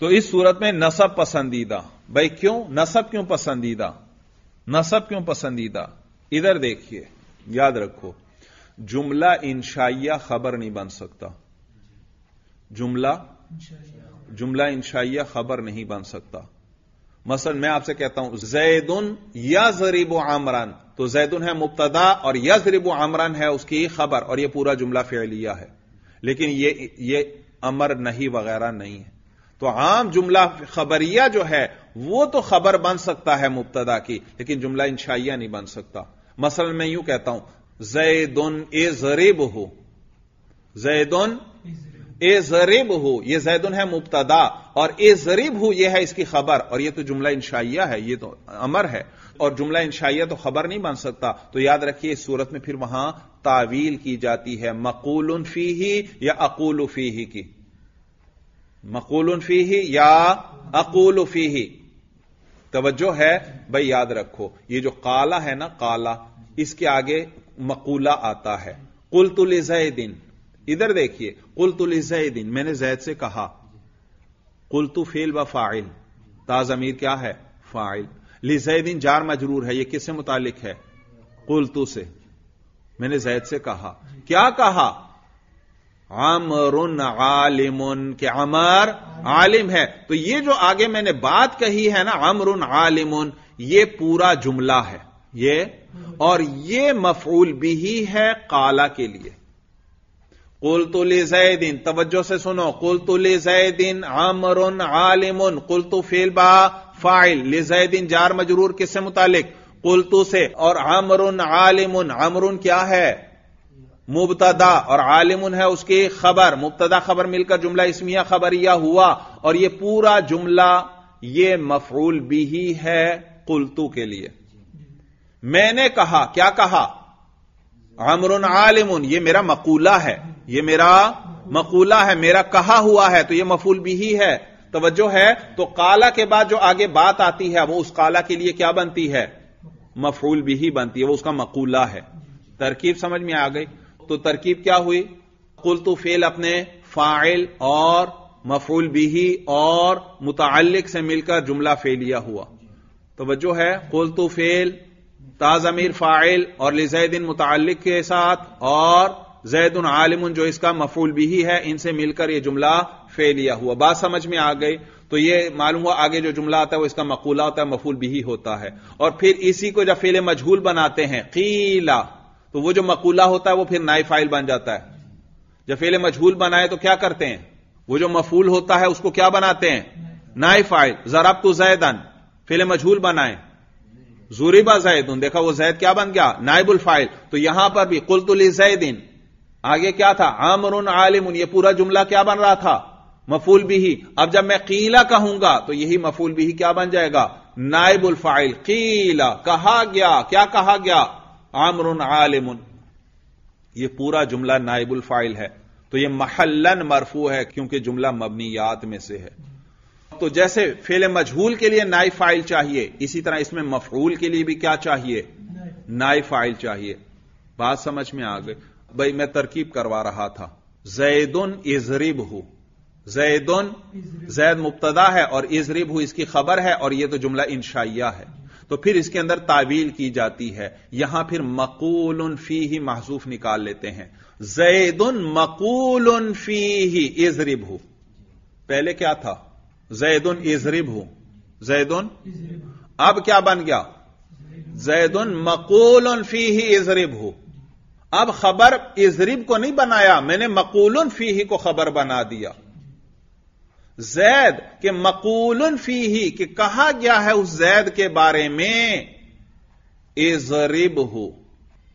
तो इस सूरत में नसब पसंदीदा भाई क्यों नसब क्यों पसंदीदा नसब क्यों पसंदीदा इधर देखिए याद रखो जुमला इंशाइया खबर नहीं बन सकता जुमला जुमला इंशाइया खबर नहीं बन सकता मसलन मैं आपसे कहता हूं जैदुन या जरीबो आमरान तो जैदुन है मुबतदा और या जरीबो आमरान है उसकी खबर और यह पूरा जुमला फेलिया है लेकिन ये ये अमर नहीं वगैरह नहीं है तो आम जुमला खबरिया जो है वह तो खबर बन सकता है मुबतदा की लेकिन जुमला इंशाइया नहीं बन सकता मसलन मैं यूं कहता हूं जैदुन ए जरीब हो जैदुन ए जरिब हो यह जैदन है मुबतदा और ए जरिब हो यह है इसकी खबर और यह तो जुमला इंशाइया है यह तो अमर है और जुमला इंशाइया तो खबर नहीं बन सकता तो याद रखिए इस सूरत में फिर वहां तावील की जाती है मकूल फी ही या अकूल फी ही की मकूल फी ही या अकूल फी ही तवज्जो है भाई याद रखो ये जो काला है ना काला इसके आगे मकूला आता है कुल तुल दिन इधर देखिए तुल जैदिन मैंने जैद से कहा तु फेल व फाइल ताज अमीर क्या है फाइल लिजैदिन जार मजरूर है यह किससे मुतालिक है तु से मैंने जैद से कहा क्या कहा आमरुन आलिम के अमर आलिम है तो ये जो आगे मैंने बात कही है ना अमरुन आलिम ये पूरा जुमला है ये और ये मफूल भी है काला के लिए कुल ले जैदिन तवज्जो से सुनो कुल ले जैदिन आमर आलिम कुल तो फेल बा फाइल लिजैदिन जार मजरूर किससे मुतालिक कुल तो से और आमर आलिम उन क्या है मुबतदा और आलिम है उसकी खबर मुबतदा खबर मिलकर जुमला इसमिया यह हुआ और यह पूरा जुमला ये मफरूल भी ही है कुलतु के लिए मैंने कहा क्या कहा अमरुन आलिम ये मेरा मकूला है ये मेरा मकूला है मेरा कहा हुआ है तो ये मफूल भी ही है तवज्जो है तो काला के बाद जो आगे बात आती है वो उस काला के लिए क्या बनती है मफूल भी ही बनती है वो उसका मकूला है तरकीब समझ में आ गई तो तरकीब क्या हुई कुल तो फेल अपने फाइल और मफूल बिही और मुतल से मिलकर जुमला फेलिया हुआ तोज्जो है कुल तो फेल ताजमीर फाइल और लिजैदिन मुतालिक के साथ और जैद उन आलिम जो इसका मफूल भी ही है इनसे मिलकर यह जुमला फेलिया हुआ बात समझ में आ गई तो यह मालूम हुआ आगे जो जुमला आता है वह इसका मकूला होता है मफूल भी ही होता है और फिर इसी को जब फेल मजहूल बनाते हैं कीला तो वह जो मकूला होता है वह फिर नाई फाइल बन जाता है जब फेल मजहूल बनाए तो क्या करते हैं वह जो मफूल होता है उसको क्या बनाते हैं नाई फाइल जराब तो जैदन फेल मजहूल बनाए जूरीबा जैदन देखा वो जैद क्या बन गया नाइबुल फाइल तो यहां पर भी कुलतुल जैदिन आगे क्या था आमरुन आलिमुन यह पूरा जुमला क्या बन रहा था मफूल ही अब जब मैं कीला कहूंगा तो यही मफूल ही क्या बन जाएगा नायबुल फाइल कीला कहा गया क्या कहा गया आमरुन आलिमुन यह पूरा जुमला नायबुल फाइल है तो यह महलन मरफू है क्योंकि जुमला मबनीयात में से है तो जैसे फेले मजहूल के लिए नाई फाइल चाहिए इसी तरह इसमें मफूल के लिए भी क्या चाहिए नाई फाइल चाहिए बात समझ में आ गई भाई मैं तरकीब करवा रहा था जैदन इजरिब हूं जैदन जैद मुबतदा है और इजरिब हु इसकी खबर है और यह तो जुमला इंशाइया है तो फिर इसके अंदर तावील की जाती है यहां फिर मकूल फी ही महसूफ निकाल लेते हैं जैदन मकूल फी ही इजरिब हो पहले क्या था जैदन इजरिब हु जैदन अब क्या बन गया जैदन मकूल फी ही इजरिब हो अब खबर इजरिब को नहीं बनाया मैंने मकूलन ही को खबर बना दिया जैद के मकूलन ही कि कहा गया है उस जैद के बारे में एजरिब हो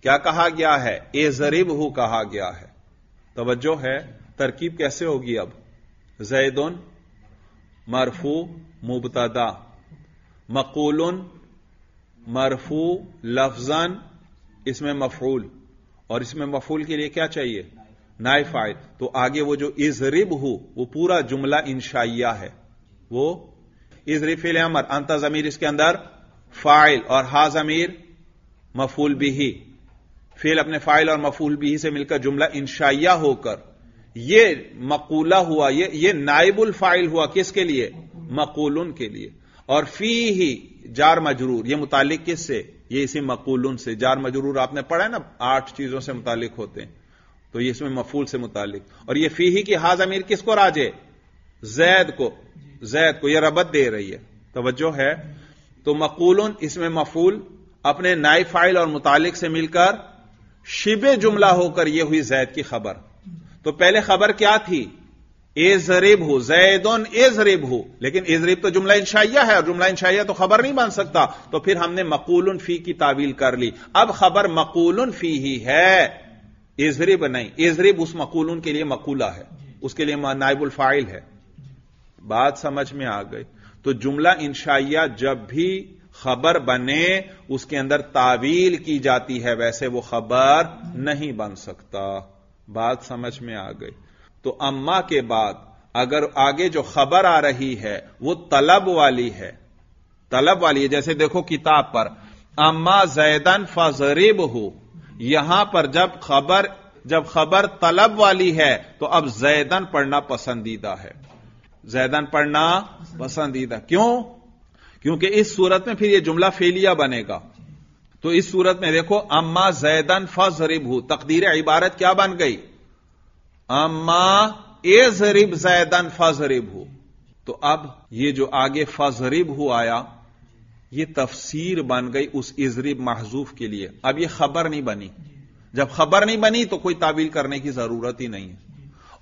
क्या कहा गया है एजरिब हो कहा गया है तोज्जो है तरकीब कैसे होगी अब जैदन मरफू मुबतदा मकूलन मरफू लफजन इसमें मफूल और इसमें मफूल के लिए क्या चाहिए नाइफ आए तो आगे वो जो इजरिब हो वो पूरा जुमला इंशाइया है वो इजरिफिल अमर अंता जमीर इसके अंदर फाइल और हा जमीर मफूल बिही फेल अपने फाइल और मफूल बिही से मिलकर जुमला इंशाइया होकर ये मकूला हुआ ये ये नाइबुल फाइल हुआ किसके लिए मकूल के लिए और फी ही जार मजरूर यह मुतालिक किससे ये इसी मकूल से जार मजरूर आपने पढ़ा है ना आठ चीजों से मुतालिक होते हैं तो ये इसमें मफूल से मुतालिक और ये ही की हाज अमीर किसको राजे जैद को जैद को यह रबत दे रही है तोज्जो है तो मकूल इसमें मफूल अपने नाई फाइल और मुतालिक से मिलकर शिबे जुमला होकर यह हुई जैद की खबर तो पहले खबर क्या थी एजरेब हो जैदन एजरेब हो लेकिन एजरेब तो जुमला इंशाइया है और जुमला इंशाइया तो खबर नहीं बन सकता तो फिर हमने मकूल फी की तावील कर ली अब खबर मकूल फी ही है एजरेब नहीं एजरेब उस मकूल के लिए मकूला है उसके लिए नायबुल फाइल है बात समझ में आ गई तो जुमला इंशाइया जब भी खबर बने उसके अंदर तावील की जाती है वैसे वो खबर नहीं बन सकता बात समझ में आ गई तो अम्मा के बाद अगर आगे जो खबर आ रही है वो तलब वाली है तलब वाली है जैसे देखो किताब पर अम्मा जैदन फजरीब हो यहां पर जब खबर जब खबर तलब वाली है तो अब जैदन पढ़ना पसंदीदा है जैदन पढ़ना पसंदीदा क्यों क्योंकि इस सूरत में फिर यह जुमला फेलिया बनेगा तो इस सूरत में देखो अम्मा जैदन हो तकदीर इबारत क्या बन गई अम्मा ए जरीब जैदन फजरीब हो तो अब ये जो आगे फजरीब हो आया ये तफसीर बन गई उस इजरीब महजूफ के लिए अब ये खबर नहीं बनी जब खबर नहीं बनी तो कोई तावील करने की जरूरत ही नहीं है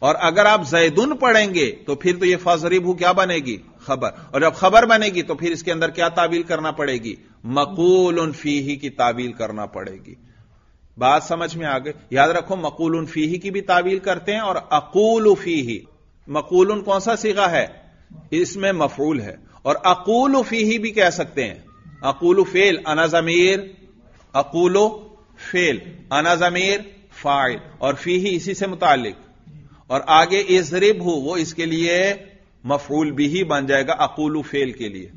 और अगर आप जैदुन पढ़ेंगे तो फिर तो ये फजरीब हो क्या बनेगी खबर और जब खबर बनेगी तो फिर इसके अंदर क्या तावील करना पड़ेगी मकूल उन फी की तावील करना पड़ेगी बात समझ में आ गई याद रखो मकूल फीही की भी तावील करते हैं और अकूल फीही मकूल कौन सा सीगा है इसमें मफूल है और अकूल फीही भी कह सकते हैं अकूल फेल अना जमीर अकूलो फेल अना जमीर फाइल और फीही इसी से मुतालिक और आगे इजरिब हो वो इसके लिए मफूल भी ही बन जाएगा अकूल फेल के लिए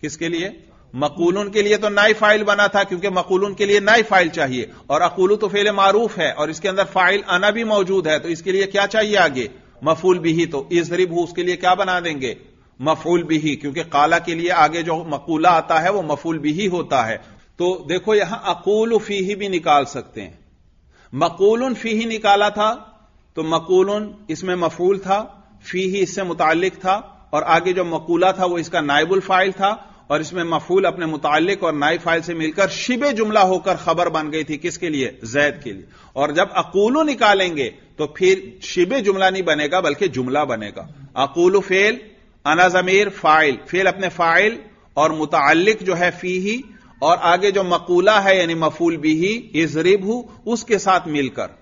किसके लिए मकूलून के लिए तो नाई फाइल बना था क्योंकि मकूलून के लिए नाई फाइल चाहिए और अकूलू तो फेले मारूफ है और इसके अंदर फाइल आना भी मौजूद है तो इसके लिए क्या चाहिए आगे मफूल बिही तो इस रिब उसके लिए क्या बना देंगे मफूल बिही क्योंकि काला के लिए आगे जो मकूला आता है वह मफूल बिही होता है तो देखो यहां अकूल फी ही भी निकाल सकते हैं मकूल ही निकाला था तो मकूल इसमें मफूल था फी ही इससे मुतालिक था और आगे जो मकूला था वो इसका नायबुल फाइल था और इसमें मफूल अपने मुतल और नाई फाइल से मिलकर शिबे जुमला होकर खबर बन गई थी किसके लिए जैद के लिए और जब अकूलू निकालेंगे तो फिर शिबे जुमला नहीं बनेगा बल्कि जुमला बनेगा अकूलू फेल अना जमीर फाइल फेल अपने फाइल और मुतालिक जो है फी ही और आगे जो मकूला है यानी मफूल भी ही इजरिब हु उसके साथ मिलकर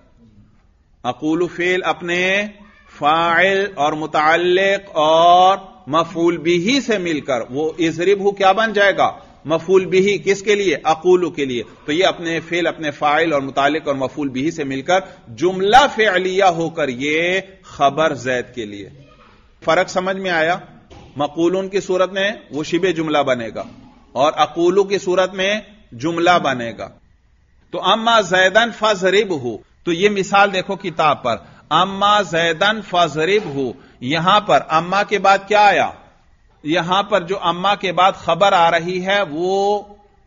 अकूलू फेल अपने फाइल और मुतालिक और मफूल बिही से मिलकर वो हु क्या बन जाएगा मफूल बिही किसके लिए अकूलू के लिए तो ये अपने फेल अपने फाइल और मुतालिक और मफूल बिही से मिलकर जुमला फेलिया होकर यह खबर जैद के लिए फर्क समझ में आया मकूलून की सूरत में वो शिब जुमला बनेगा और अकूलू की सूरत में जुमला बनेगा तो अम्मा जैदन फजरिब हो तो ये मिसाल देखो किताब पर अम्मा जैदन फजरिब हो यहां पर अम्मा के बाद क्या आया यहां पर जो अम्मा के बाद खबर आ रही है वो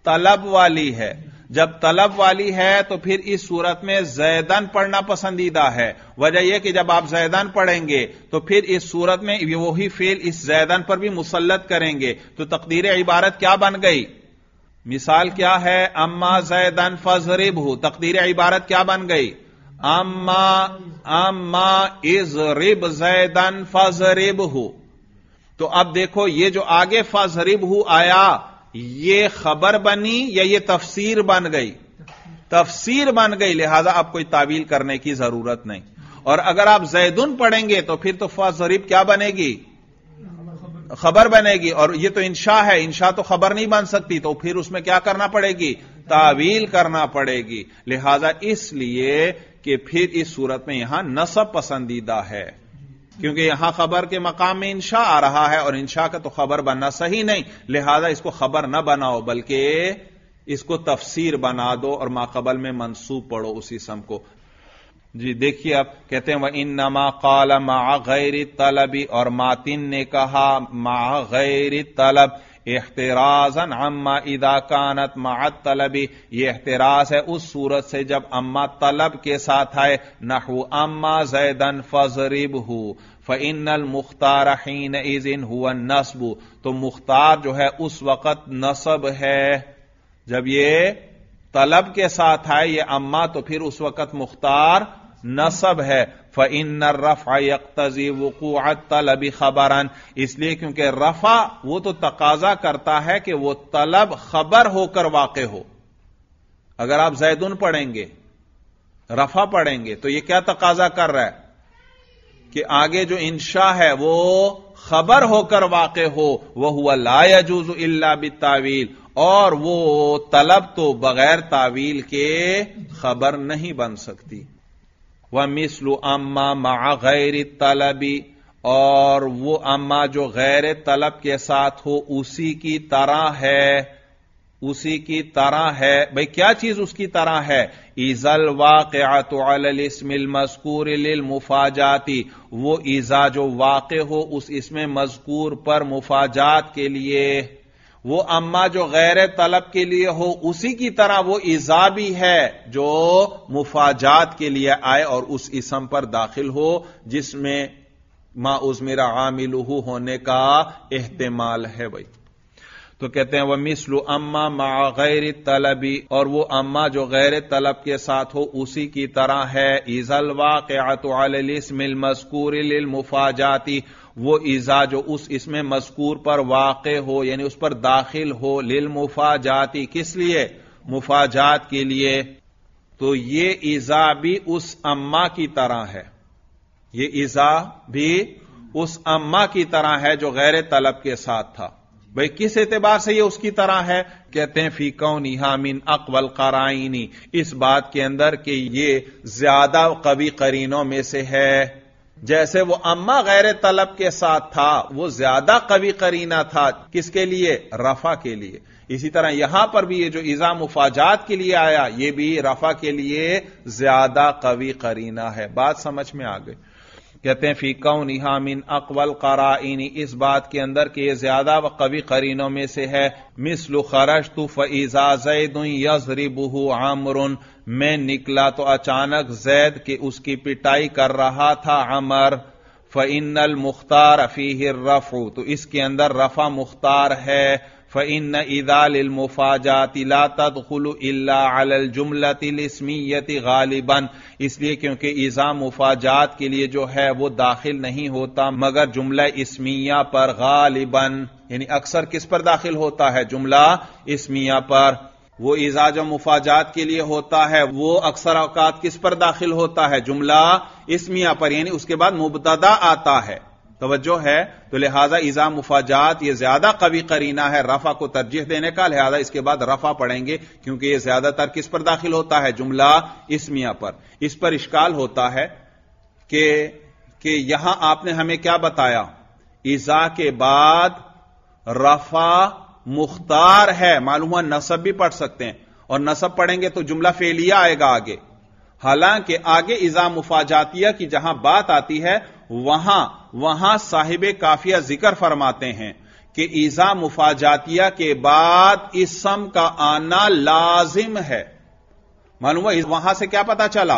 तलब वाली है जब तलब वाली है तो फिर इस सूरत में जैदन पढ़ना पसंदीदा है वजह यह कि जब आप जैदन पढ़ेंगे तो फिर इस सूरत में वही फेल इस जैदन पर भी मुसलत करेंगे तो तकदीर इबारत क्या बन गई मिसाल क्या है अम्मा जैदन फजरिब तकदीर इबारत क्या बन गई अम्मा अम्मा इज रिब जैदन रिब हु तो अब देखो ये जो आगे रिब हु आया ये खबर बनी या ये तफसीर बन गई तफसीर बन गई लिहाजा आप कोई तावील करने की जरूरत नहीं और अगर आप जैदुन पढ़ेंगे तो फिर तो रिब क्या बनेगी खबर बनेगी और ये तो इंशा है इंशा तो खबर नहीं बन सकती तो फिर उसमें क्या करना पड़ेगी तावील करना पड़ेगी लिहाजा इसलिए कि फिर इस सूरत में यहां नसब पसंदीदा है क्योंकि यहां खबर के मकाम में इंशा आ रहा है और इंशा का तो खबर बनना सही नहीं लिहाजा इसको खबर ना बनाओ बल्कि इसको तफसीर बना दो और माकबल में मनसूब पढ़ो उसी सम को जी देखिए आप कहते हैं वह इन नमा कॉल मा गैर तलबी और मातिन ने कहा मा गैर तलब एहतराजन अम्मा इदा कानत मात तलबी ये एहतराज है उस सूरत से जब अम्मा तलब के साथ आए नहु अम्मा जैदन फजरिब हु फइनल मुख्तार हीन इज इन हुआ नस्ब तो मुख्तार जो है उस वक़्त नसब है जब ये तलब के साथ आए ये अम्मा तो फिर उस वक़्त मुख्तार नसब है फ इन न रफ़ा यकतजी वकूत तलब खबरन इसलिए क्योंकि रफ़ा वो तो तकाजा करता है कि वह तलब खबर होकर वाक़ हो अगर आप जैदुन पढ़ेंगे रफ़ा पढ़ेंगे तो यह क्या तकाजा कर रहा है कि आगे जो इंशा है वो खबर होकर वाक़ हो वह हुआ लाजूज इल्ला बितावील और वो तलब तो बगैर तावील के खबर नहीं बन सकती व मिसलू अम्मा मा गैर तलबी और वो अम्मा जो गैर तलब के साथ हो उसी की तरह है उसी की तरह है भाई क्या चीज उसकी तरह है ईजल वाकमिल मजकूर मुफाजाती वो ईजा जो वाक़ हो उस इसमें मजकूर पर मुफाजात के लिए वो अम्मा जो गैर तलब के लिए हो उसी की तरह वो ईजा भी है जो मुफाजात के लिए आए और उस इसम पर दाखिल हो जिसमें माँ उस मेरा आमिलहू होने का एहतमाल है भाई तो कहते हैं वह मिसलु अम्मा मा गैर तलबी और वो अम्मा जो गैर तलब के साथ हो उसी की तरह है इजल वाकमिल मस्कूर मुफाजाती वो ईजा जो उस इसमें मजकूर पर वाक़ हो यानी उस पर दाखिल हो लिल मुफाजाती किस लिए मुफाजात के लिए तो ये ईजा भी उस अम्मा की तरह है ये ईजा भी उस अम्मा की तरह है जो गैर तलब के साथ था भाई किस एतबार से ये उसकी तरह है कहते हैं फी कौनी हामिन अकवल कराइनी इस बात के अंदर कि ये ज्यादा कवि करीनों में से है जैसे वो अम्मा गैर तलब के साथ था वो ज्यादा कवि करीना था किसके लिए रफा के लिए इसी तरह यहां पर भी ये जो इजा मुफाजात के लिए आया ये भी रफा के लिए ज्यादा कवि करीना है बात समझ में आ गई कहते हैं फीका निहा मिन अकवल कराइनी इस बात के अंदर के ज्यादा व कवि करीनों में से है मिसलु खरश तु फैजा जैद यजरिबू आमरुन मैं निकला तो अचानक जैद के उसकी पिटाई कर रहा था अमर फ फ़िनल मुख्तार अफी रफ़ू तो इसके अंदर रफ़ा मुख्तार है फ़िन इज़ालमुफ़ाजातिलातुल्लाजुमलतिलस्मीयत गालिबा इसलिए क्योंकि ईज़ा मुफाजात के लिए जो है वो दाखिल नहीं होता मगर जुमला इसमिया पर गालिबा यानी अक्सर किस पर दाखिल होता है जुमला इसमिया पर वो ईजा जो मुफाजात के लिए होता है वो अक्सर अवकात किस पर दाखिल होता है जुमला इसमिया पर यानी उसके बाद मुबतदा आता है तोज्जो है तो लिहाजा ईजा मुफाजात यह ज्यादा कवि करीना है रफा को तरजीह देने का लिहाजा इसके बाद रफा पढ़ेंगे क्योंकि यह ज्यादातर किस पर दाखिल होता है जुमला इसमिया पर इस पर इश्काल होता है कि कि यहां आपने हमें क्या बताया ईजा के बाद रफा मुख्तार है मालूम है नसब भी पढ़ सकते हैं और नसब पढ़ेंगे तो जुमला फेलिया आएगा आगे हालांकि आगे इजा मुफाजातिया की जहां बात आती है वहां वहां साहिब काफिया जिक्र फरमाते हैं कि ईजा मुफाजातिया के बाद इसम का आना लाजिम है मालूम वहां से क्या पता चला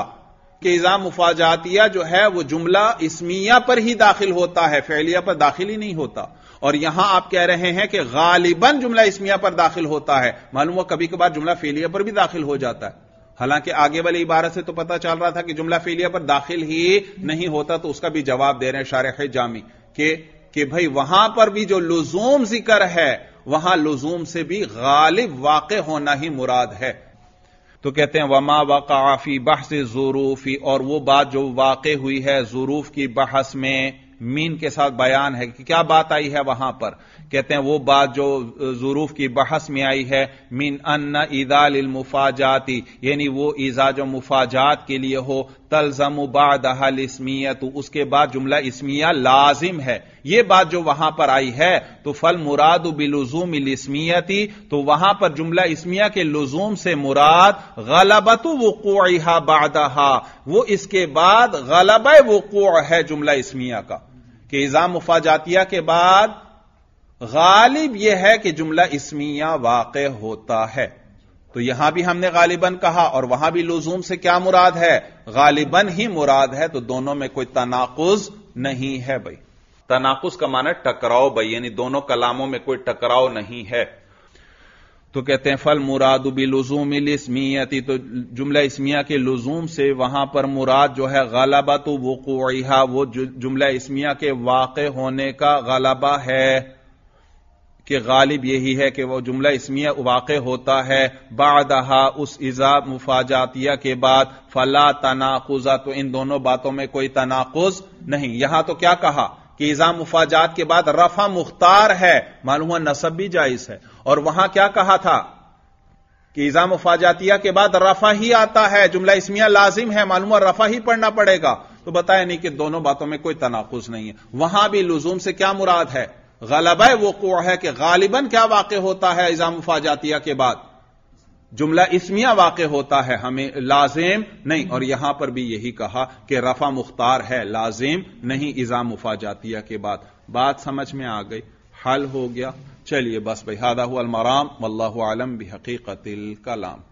कि ईजा मुफाजातिया जो है वह जुमला इसमिया पर ही दाखिल होता है फैलिया पर दाखिल ही नहीं होता और यहां आप कह रहे हैं कि गालिबन जुमला इसमिया पर दाखिल होता है मालूम वह कभी कभार जुमला फेलिया पर भी दाखिल हो जाता है हालांकि आगे वाली इबारत से तो पता चल रहा था कि जुमला फेलिया पर दाखिल ही नहीं होता तो उसका भी जवाब दे रहे हैं शारख जामी के के भाई वहां पर भी जो लुजूम जिक्र है वहां लुजूम से भी गालिब वाक होना ही मुराद है तो कहते हैं वमा वकाफी बहस जरूफी और वो बात जो वाक हुई है जरूफ की बहस में मीन के साथ बयान है कि क्या बात आई है वहां पर कहते हैं वो बात जो जरूफ की बहस में आई है मीन अन्न ईदाल मुफाजाती यानी वो ईजा जो मुफाजात के लिए हो तलजम बादहल इसमियत उसके बाद जुमला इसमिया लाजिम है यह बात जो वहां पर आई है तो फल मुराद बिलुजूम इसमियती तो वहां पर जुमला इसमिया के लुजूम से मुराद गलबत को बादहा वो इसके बाद गलब वक़ है जुमला इसमिया का कि इजाम जातिया के बाद गालिब यह है कि जुमला इसमिया वाक़ होता है तो यहां भी हमने गालिबन कहा और वहां भी लुजूम से क्या मुराद है गालिबन ही मुराद है तो दोनों में कोई तनाकुज नहीं है भाई तनाकुज का माना टकराव भाई यानी दोनों कलामों में कोई टकराव नहीं है तो कहते हैं फल मुराद बिल लजूमिल इसमियती तो जुमला इसमिया के लुजूम से वहां पर मुराद जो है गलाबा तो वो वक़ा वो जुमला इसमिया के वाक़ होने का गलाबा है कि गालिब यही है कि वह जुमला इसमिया वाक़ होता है बादहा उस इज़ा मुफाजातिया के बाद फला तनाकुजा तो इन दोनों बातों में कोई तनाकुज नहीं यहां तो क्या कहा कि इज़ा मुफाजात के बाद रफा मुख्तार है मालूम नसब भी जायज है और वहां क्या कहा था कि इजाम फाजातिया के बाद रफा ही आता है जुमला इसमिया लाजिम है मालूम और रफा ही पढ़ना पड़ेगा तो बताया नहीं कि दोनों बातों में कोई तनाकुज नहीं है वहां भी लुजूम से क्या मुराद है गलब को है कि गालिबन क्या वाक होता है इजाम फाजातिया के बाद जुमला इसमिया वाक होता है हमें लाजिम नहीं और यहां पर भी यही कहा कि रफा मुख्तार है लाजिम नहीं इजाम फाजातिया के बाद बात समझ में आ गई حل हो गया चलिए बस भाई हादा हुआ अलमराम वल्लाह आलम भी हकीकत कलाम